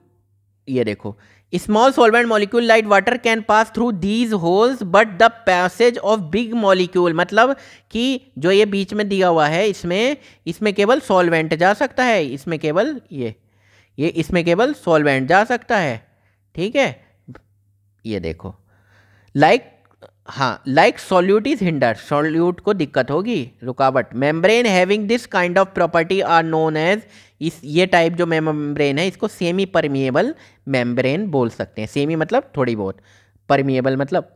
ये देखो small solvent molecule like water can pass through these holes but the passage of big molecule मतलब कि जो ये बीच में दिया हुआ है इसमें इसमें केवल सॉल्वेंट जा सकता है इसमें केवल ये ये इसमें केवल सॉल्वेंट जा सकता है ठीक है ये देखो लाइक हाँ like solute is hinder solute को दिक्कत होगी रुकावट membrane having this kind of property are known as इस ये टाइप जो मेम्ब्रेन है इसको सेमी परमिएबल मेम्ब्रेन बोल सकते हैं सेमी मतलब थोड़ी बहुत परमिएबल मतलब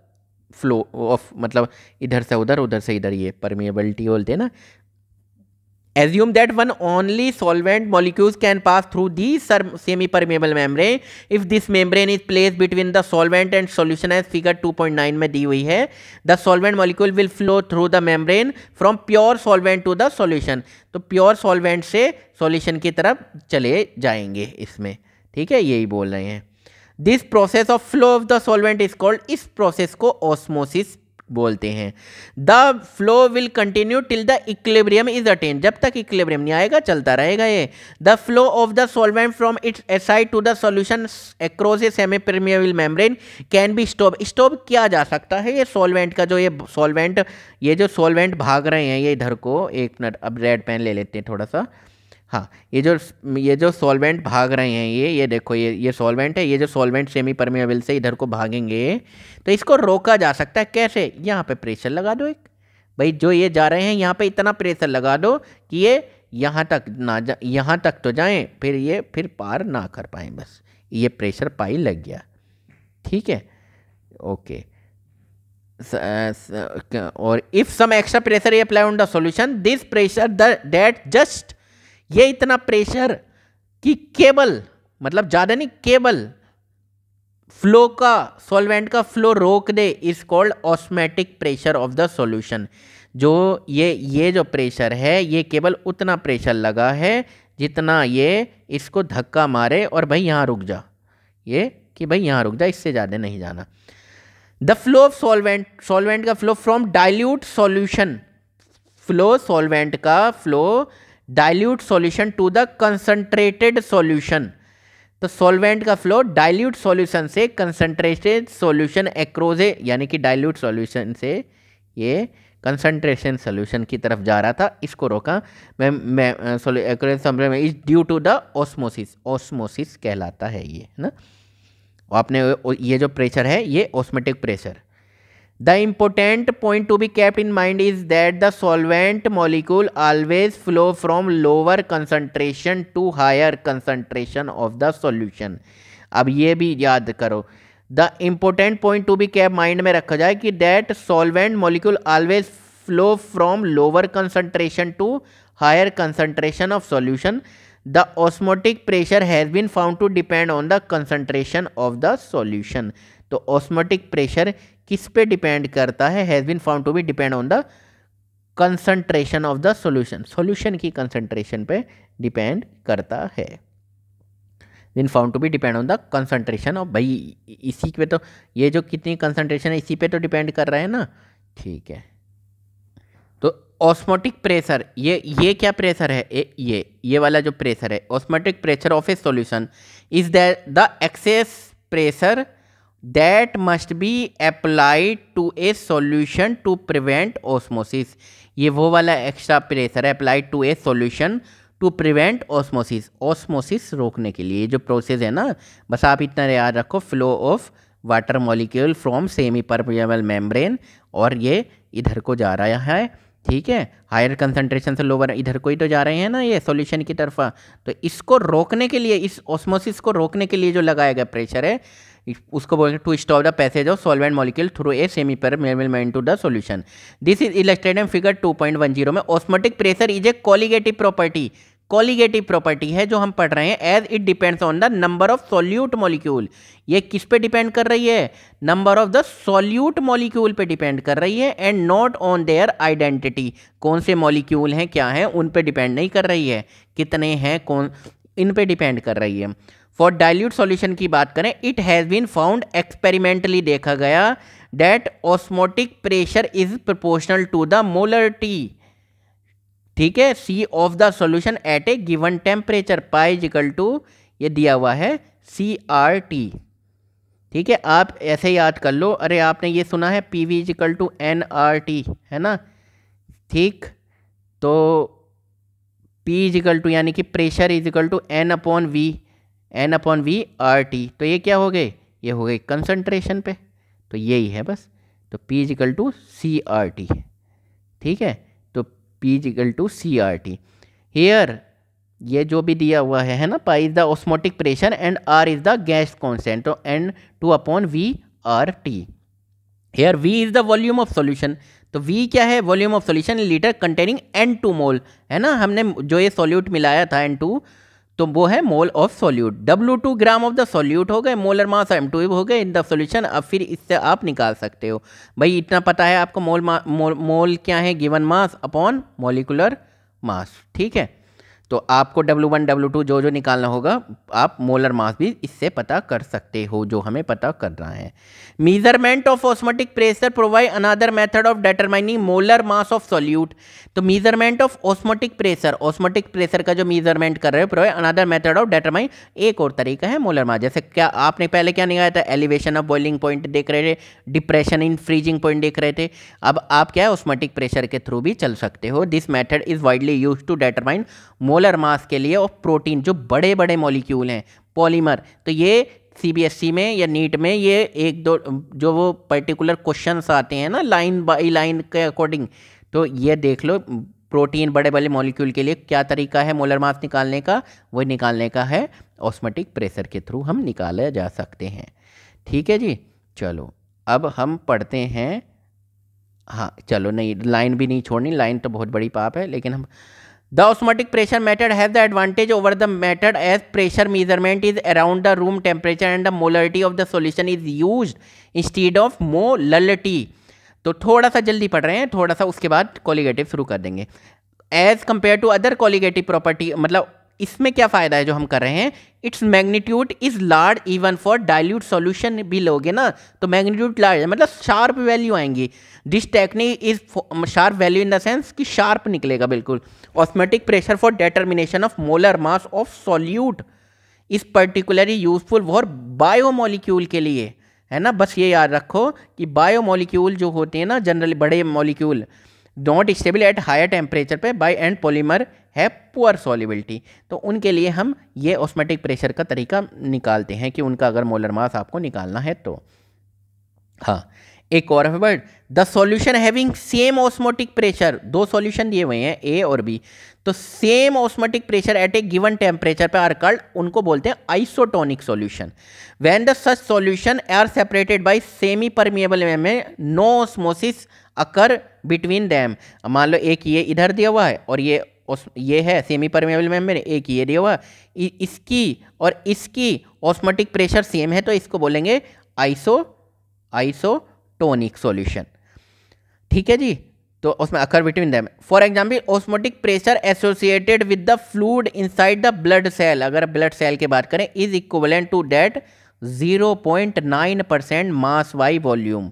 फ्लो ऑफ मतलब इधर से उधर उधर से इधर ये परमिएबलिटी बोलते हैं ना assume that one only solvent molecules can pass through the sir semi permeable membrane if this membrane is place between the solvent and solution as figure two point nine में दी हुई है the solvent molecule will flow through the membrane from pure solvent to the solution तो pure solvent से solution की तरफ चले जाएंगे इसमें ठीक है यही बोल रहे हैं this process of flow of the solvent is called इस प्रोसेस को ऑस्मोसिस बोलते हैं the flow will continue till the equilibrium is attain जब तक इक्लेब्रियम नहीं आएगा चलता रहेगा ये the flow of the solvent from its aside to the solution across a semi membrane can be stop stop किया जा सकता है ये सॉल्वेंट का जो ये सॉल्वेंट ये जो सॉल्वेंट भाग रहे हैं ये इधर को एक मिनट अब रेड पेन ले लेते हैं थोड़ा सा हाँ ये जो ये जो सॉल्वेंट भाग रहे हैं ये ये देखो ये ये सॉल्वेंट है ये जो सॉल्वेंट सेमी परमेबल से इधर को भागेंगे तो इसको रोका जा सकता है कैसे यहाँ पे प्रेशर लगा दो एक भाई जो ये जा रहे हैं यहाँ पे इतना प्रेशर लगा दो कि ये यहाँ तक ना जा यहाँ तक तो जाएं फिर ये फिर पार ना कर पाए बस ये प्रेशर पाई लग गया ठीक है ओके स, स, और इफ सम एक्स्ट्रा प्रेशर ये apply on the solution this pressure that just ये इतना प्रेशर कि केबल मतलब ज़्यादा नहीं केबल फ्लो का सॉल्वेंट का फ्लो रोक दे is called osmotic pressure of the solution जो ये ये जो प्रेशर है ये केवल उतना प्रेशर लगा है जितना ये इसको धक्का मारे और भाई यहाँ रुक जा ये कि भाई यहाँ रुक जा इससे ज़्यादा नहीं जाना the flow of solvent solvent का flow from dilute solution flow solvent का flow dilute solution to the concentrated solution तो सॉल्वेंट का फ्लो डाइल्यूट सॉल्यूशन से कंसंट्रेटेड सॉल्यूशन एक्रोजे यानी कि डाइल्यूट सॉल्यूशन से ये कंसंट्रेशन सोल्यूशन की तरफ जा रहा था इसको रोका मैं मैं समझ में is due to the osmosis osmosis कहलाता है ये है ना आपने ये जो प्रेशर है ये osmotic pressure the important point to be kept in mind is that the solvent molecule always flow from lower concentration to higher concentration of the solution अब ये भी याद करो the important point to be kept mind में रखा जाए कि that solvent molecule always flow from lower concentration to higher concentration of solution the osmotic pressure has been found to depend on the concentration of the solution तो osmotic pressure किस पे depend करता है has been found to be depend on the concentration of the solution solution की concentration पे depend करता है been found to be depend on the concentration of भाई इसी पे तो ये जो कितनी कंसंट्रेशन है इसी पे तो डिपेंड कर रहा है ना ठीक है तो ऑस्मोटिक प्रेशर ये ये क्या प्रेशर है ए, ये ये वाला जो प्रेशर है osmotic pressure of a solution is the excess pressure that must be applied to a solution to prevent osmosis ये वो वाला एक्स्ट्रा प्रेशर है applied to a solution to prevent osmosis osmosis रोकने के लिए जो प्रोसेस है ना बस आप इतना याद रखो flow of water molecule from semi permeable membrane और ये इधर को जा रहा है ठीक है हायर कंसनट्रेशन से लोअर इधर को ही तो जा रहे हैं ना ये सोल्यूशन की तरफा तो इसको रोकने के लिए इस ऑस्मोसिस को रोकने के लिए जो लगाया गया प्रेशर है उसको बोलते हैं to stop the passage of solvent molecule through a semi पर to the solution this is illustrated figure two point one zero में osmotic pressure is a colligative property colligative property है जो हम पढ़ रहे हैं as it depends on the number of solute molecule ये किस पे डिपेंड कर रही है number of the solute molecule पे डिपेंड कर रही है and not on their identity कौन से मॉलिक्यूल हैं क्या हैं उन पे डिपेंड नहीं कर रही है कितने हैं कौन इन पे डिपेंड कर रही है फॉर डाइल्यूट सॉल्यूशन की बात करें it has been found experimentally देखा गया that osmotic pressure is proportional to the molarity ठीक है C of the solution at a given temperature pi is equal to ये दिया हुआ है सी आर टी ठीक है आप ऐसे याद कर लो अरे आपने ये सुना है P V is equal to N R T है ना ठीक तो पी इजिकल टू यानी कि pressure is equal to N upon V N upon V R T तो ये क्या हो गए ये हो गई कंसनट्रेशन पे तो यही है बस तो P is equal to C R T ठीक है तो P is equal to C R T here ये जो भी दिया हुआ है है ना pi is the osmotic pressure and R is the gas constant तो N two upon V R T here V is the volume of solution तो वी क्या है volume of solution litre containing N two mole है ना हमने जो ये solute मिलाया था एन टू तो वो है mole of solute W two gram of the solute हो गए मोलर मास एम टू हो गए इन द सोल्यूशन अब फिर इससे आप निकाल सकते हो भाई इतना पता है आपको मोल मोल, मोल क्या है given mass upon molecular mass ठीक है तो आपको W1, W2 जो जो निकालना होगा आप मोलर मास भी इससे पता कर सकते हो जो हमें पता करना है measurement of osmotic pressure provide another method of determining molar mass of solute तो measurement of osmotic pressure osmotic pressure का जो मीजरमेंट कर रहे हो provide another method of determine एक और तरीका है मोलर मास जैसे क्या आपने पहले क्या निकाला था एलिवेशन ऑफ बॉइलिंग पॉइंट देख रहे थे डिप्रेशन इन फ्रीजिंग पॉइंट देख रहे थे अब आप क्या है ऑस्मोटिक प्रेशर के थ्रू भी चल सकते हो this method is widely use to determine molar molar mass के लिए ऑफ प्रोटीन जो बड़े बड़े मॉलिक्यूल हैं पॉलीमर तो ये सीबीएसई में या नीट में ये एक दो जो वो पर्टिकुलर क्वेश्चंस आते हैं ना लाइन बाई लाइन के अकॉर्डिंग तो ये देख लो प्रोटीन बड़े बड़े मॉलिक्यूल के लिए क्या तरीका है मोलर मास निकालने का वो निकालने का है ऑस्मेटिक प्रेशर के थ्रू हम निकाले जा सकते हैं ठीक है जी चलो अब हम पढ़ते हैं हाँ चलो नहीं लाइन भी नहीं छोड़नी लाइन तो बहुत बड़ी पाप है लेकिन हम the osmotic pressure method have the advantage over the method as pressure measurement is around the room temperature and the molarity of the solution is use instead of molality तो थोड़ा सा जल्दी पढ़ रहे हैं थोड़ा सा उसके बाद कॉलीगेटिव शुरू कर देंगे as compare to other colligative property मतलब इसमें क्या फ़ायदा है जो हम कर रहे हैं its magnitude is large even for dilute solution भी लोगे ना तो मैग्नीट्यूड लार्ज है मतलब शार्प वैल्यू आएंगी this technique is sharp value in the sense कि शार्प निकलेगा बिल्कुल osmotic pressure for determination of molar mass of solute is particularly useful for biomolecule के लिए है ना बस ये याद रखो कि बायोमोलिक्यूल जो होते हैं ना जनरली बड़े molecule not stable at higher temperature पे बाई एंड पॉलीमर है पुअर सॉलिबिलिटी तो उनके लिए हम ये ऑस्मेटिक प्रेशर का तरीका निकालते हैं कि उनका अगर मोलर मास आपको निकालना है तो हाँ एक और word the solution having same osmotic pressure दो सॉल्यूशन दिए हुए हैं ए और बी तो same osmotic pressure at a given temperature पे आर कल्ड उनको बोलते हैं isotonic solution when the such solution are separated by semipermeable में no osmosis occur between them मान लो एक ये इधर दिया हुआ है और ये उस ये है सेमी परमेबल मेम्ब्रेन एक ये दिया हुआ इसकी और इसकी ऑस्मोटिक प्रेशर सेम है तो इसको बोलेंगे आइसो आइसोटोनिक सॉल्यूशन ठीक है जी तो उसमें occur between them for example osmotic pressure associated with the fluid inside the blood cell अगर ब्लड सेल की बात करें is equivalent to that 0.9 percent mass by volume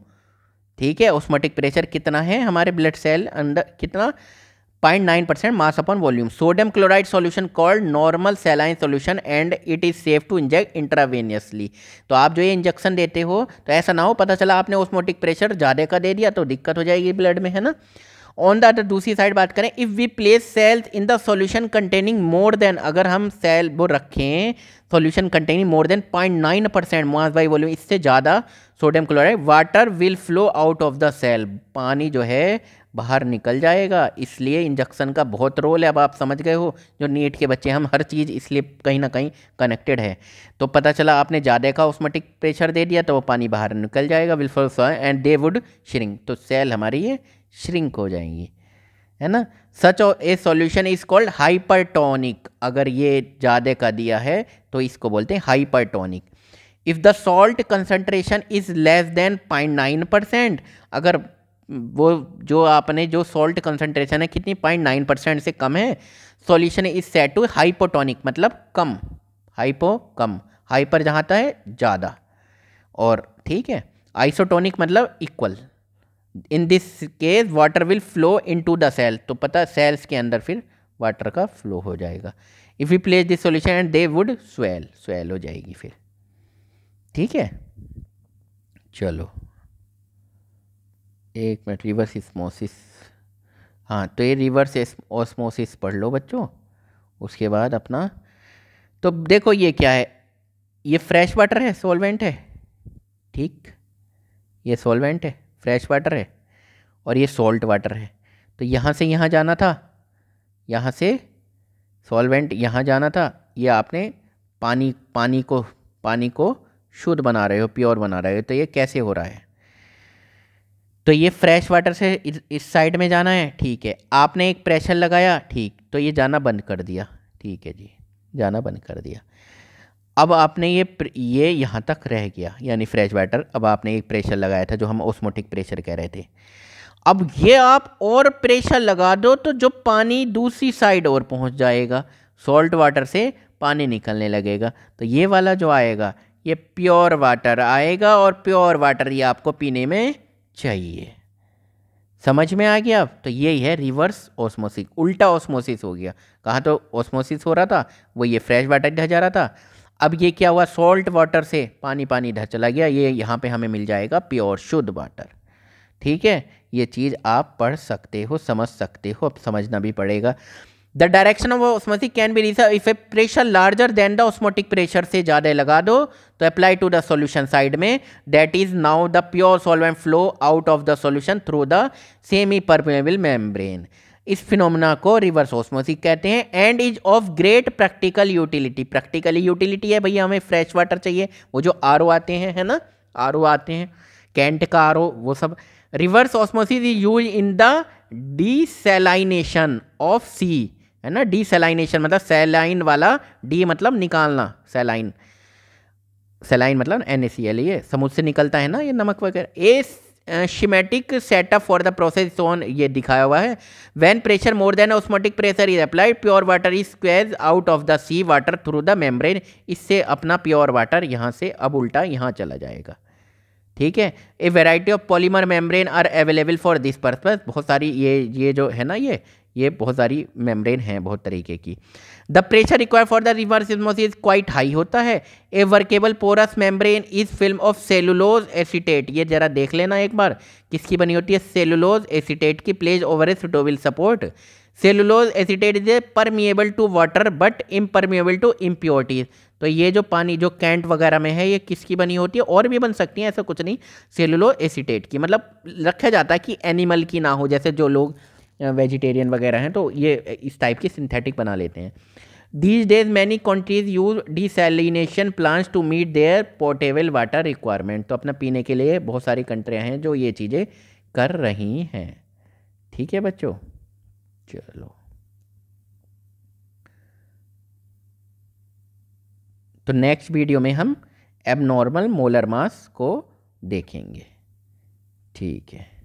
ठीक है ऑस्मोटिक प्रेशर कितना है हमारे ब्लड सेल अंदर कितना point nine percent mass upon volume sodium chloride solution called normal saline solution and it is safe to inject intravenously तो आप जो ये इंजेक्शन देते हो तो ऐसा ना हो पता चला आपने ऑस्मोटिक प्रेशर ज़्यादा का दे दिया तो दिक्कत हो जाएगी ब्लड में है ना ऑन द अदर दूसरी साइड बात करें if we place cells in the solution containing more than अगर हम सेल वो रखें solution containing more than point nine percent mass by volume इससे ज़्यादा sodium chloride water will flow out of the cell पानी जो है बाहर निकल जाएगा इसलिए इंजेक्शन का बहुत रोल है अब आप समझ गए हो जो नीट के बच्चे हम हर चीज़ इसलिए कहीं ना कहीं कनेक्टेड है तो पता चला आपने ज़्यादा का ऑस्मेटिक प्रेशर दे दिया तो वो पानी बाहर निकल जाएगा will flow and they would shrink तो सेल हमारी ये श्रिंक हो जाएंगी है ना such a solution is called hypertonic अगर ये ज़्यादा का दिया है तो इसको बोलते हैं hypertonic if the salt concentration is less than point nine percent अगर वो जो आपने जो सॉल्ट कंसनट्रेशन है कितनी पॉइंट नाइन परसेंट से कम है solution is said to hypotonic मतलब कम हाइपो कम हाइपर जहाँ तक है ज़्यादा और ठीक है आइसोटोनिक मतलब equal in this case water will flow into the cell तो पता सेल्स के अंदर फिर वाटर का फ्लो हो जाएगा if you place this solution and they would swell swell हो जाएगी फिर ठीक है चलो एक मिनट रिवर्स इस्मोसिस हाँ तो ये रिवर्स ऑस्मोसिस पढ़ लो बच्चों उसके बाद अपना तो देखो ये क्या है ये फ्रेश वाटर है सॉल्वेंट है ठीक ये सॉल्वेंट है फ्रेश वाटर है और ये सॉल्ट वाटर है तो यहाँ से यहाँ जाना था यहाँ से सॉल्वेंट यहाँ जाना था ये आपने पानी पानी को पानी को शुद्ध बना रहे हो प्योर बना रहे हो तो ये कैसे हो रहा है तो ये फ्रेश वाटर से इस, इस साइड में जाना है ठीक है आपने एक प्रेशर लगाया ठीक तो ये जाना बंद कर दिया ठीक है जी जाना बंद कर दिया अब आपने ये ये यहाँ तक रह गया यानी फ्रेश वाटर अब आपने एक प्रेशर लगाया था जो हम ऑस्मोटिक प्रेशर कह रहे थे अब ये आप और प्रेशर लगा दो तो जो पानी दूसरी साइड और पहुँच जाएगा सॉल्ट वाटर से पानी निकलने लगेगा तो ये वाला जो आएगा ये प्योर वाटर आएगा और प्योर वाटर ये आपको पीने में चाहिए समझ में आ गया अब तो यही है रिवर्स ऑस्मोसिस उल्टा ऑस्मोसिस हो गया कहाँ तो ऑस्मोसिस हो रहा था वो ये फ्रेश वाटर जा रहा था अब ये क्या हुआ सॉल्ट वाटर से पानी पानी ढह चला गया ये यहाँ पे हमें मिल जाएगा प्योर शुद्ध वाटर ठीक है ये चीज़ आप पढ़ सकते हो समझ सकते हो अब समझना भी पड़ेगा the direction of osmosis can be research if a pressure larger than the osmotic pressure से ज़्यादा लगा दो तो apply to the solution side में that is now the pure solvent flow out of the solution through the semi permeable membrane इस phenomena को reverse osmosis कहते हैं and is of great practical utility practically utility है भैया हमें fresh water चाहिए वो जो आर आते हैं है ना आर आते हैं कैंट का आर वो सब reverse osmosis is use in the desalination of sea है ना डीसेलाइनेशन मतलब सेलाइन वाला डी मतलब निकालना सेलाइन सेलाइन मतलब एन ए सी एल ये समुद्र से निकलता है ना ये नमक वगैरह a schematic setup for the process on ये दिखाया हुआ है when pressure more than osmotic pressure is applied pure water is squeezed out of the sea water through the membrane इससे अपना प्योर वाटर यहाँ से अब उल्टा यहाँ चला जाएगा ठीक है a variety of polymer membrane are available for this purpose बहुत सारी ये ये जो है ना ये ये बहुत सारी मेम्ब्रेन हैं बहुत तरीके की the pressure require for the reverse is quite high होता है a workable porous membrane is film of cellulose acetate ये जरा देख लेना एक बार किसकी बनी होती है सेलुलोज एसिटेट की placed over a suitable support cellulose acetate is a permeable to water but impermeable to impurities तो ये जो पानी जो कैंट वगैरह में है ये किसकी बनी होती है और भी बन सकती है ऐसा कुछ नहीं सेलुलो एसिटेट की मतलब रखा जाता है कि एनिमल की ना हो जैसे जो लोग वेजिटेरियन वगैरह हैं तो ये इस टाइप की सिंथेटिक बना लेते हैं these days many countries use desalination plants to meet their portable water requirement तो अपना पीने के लिए बहुत सारी कंट्रियाँ हैं जो ये चीज़ें कर रही हैं ठीक है बच्चों चलो तो नेक्स्ट वीडियो में हम एबनॉर्मल मोलर मास को देखेंगे ठीक है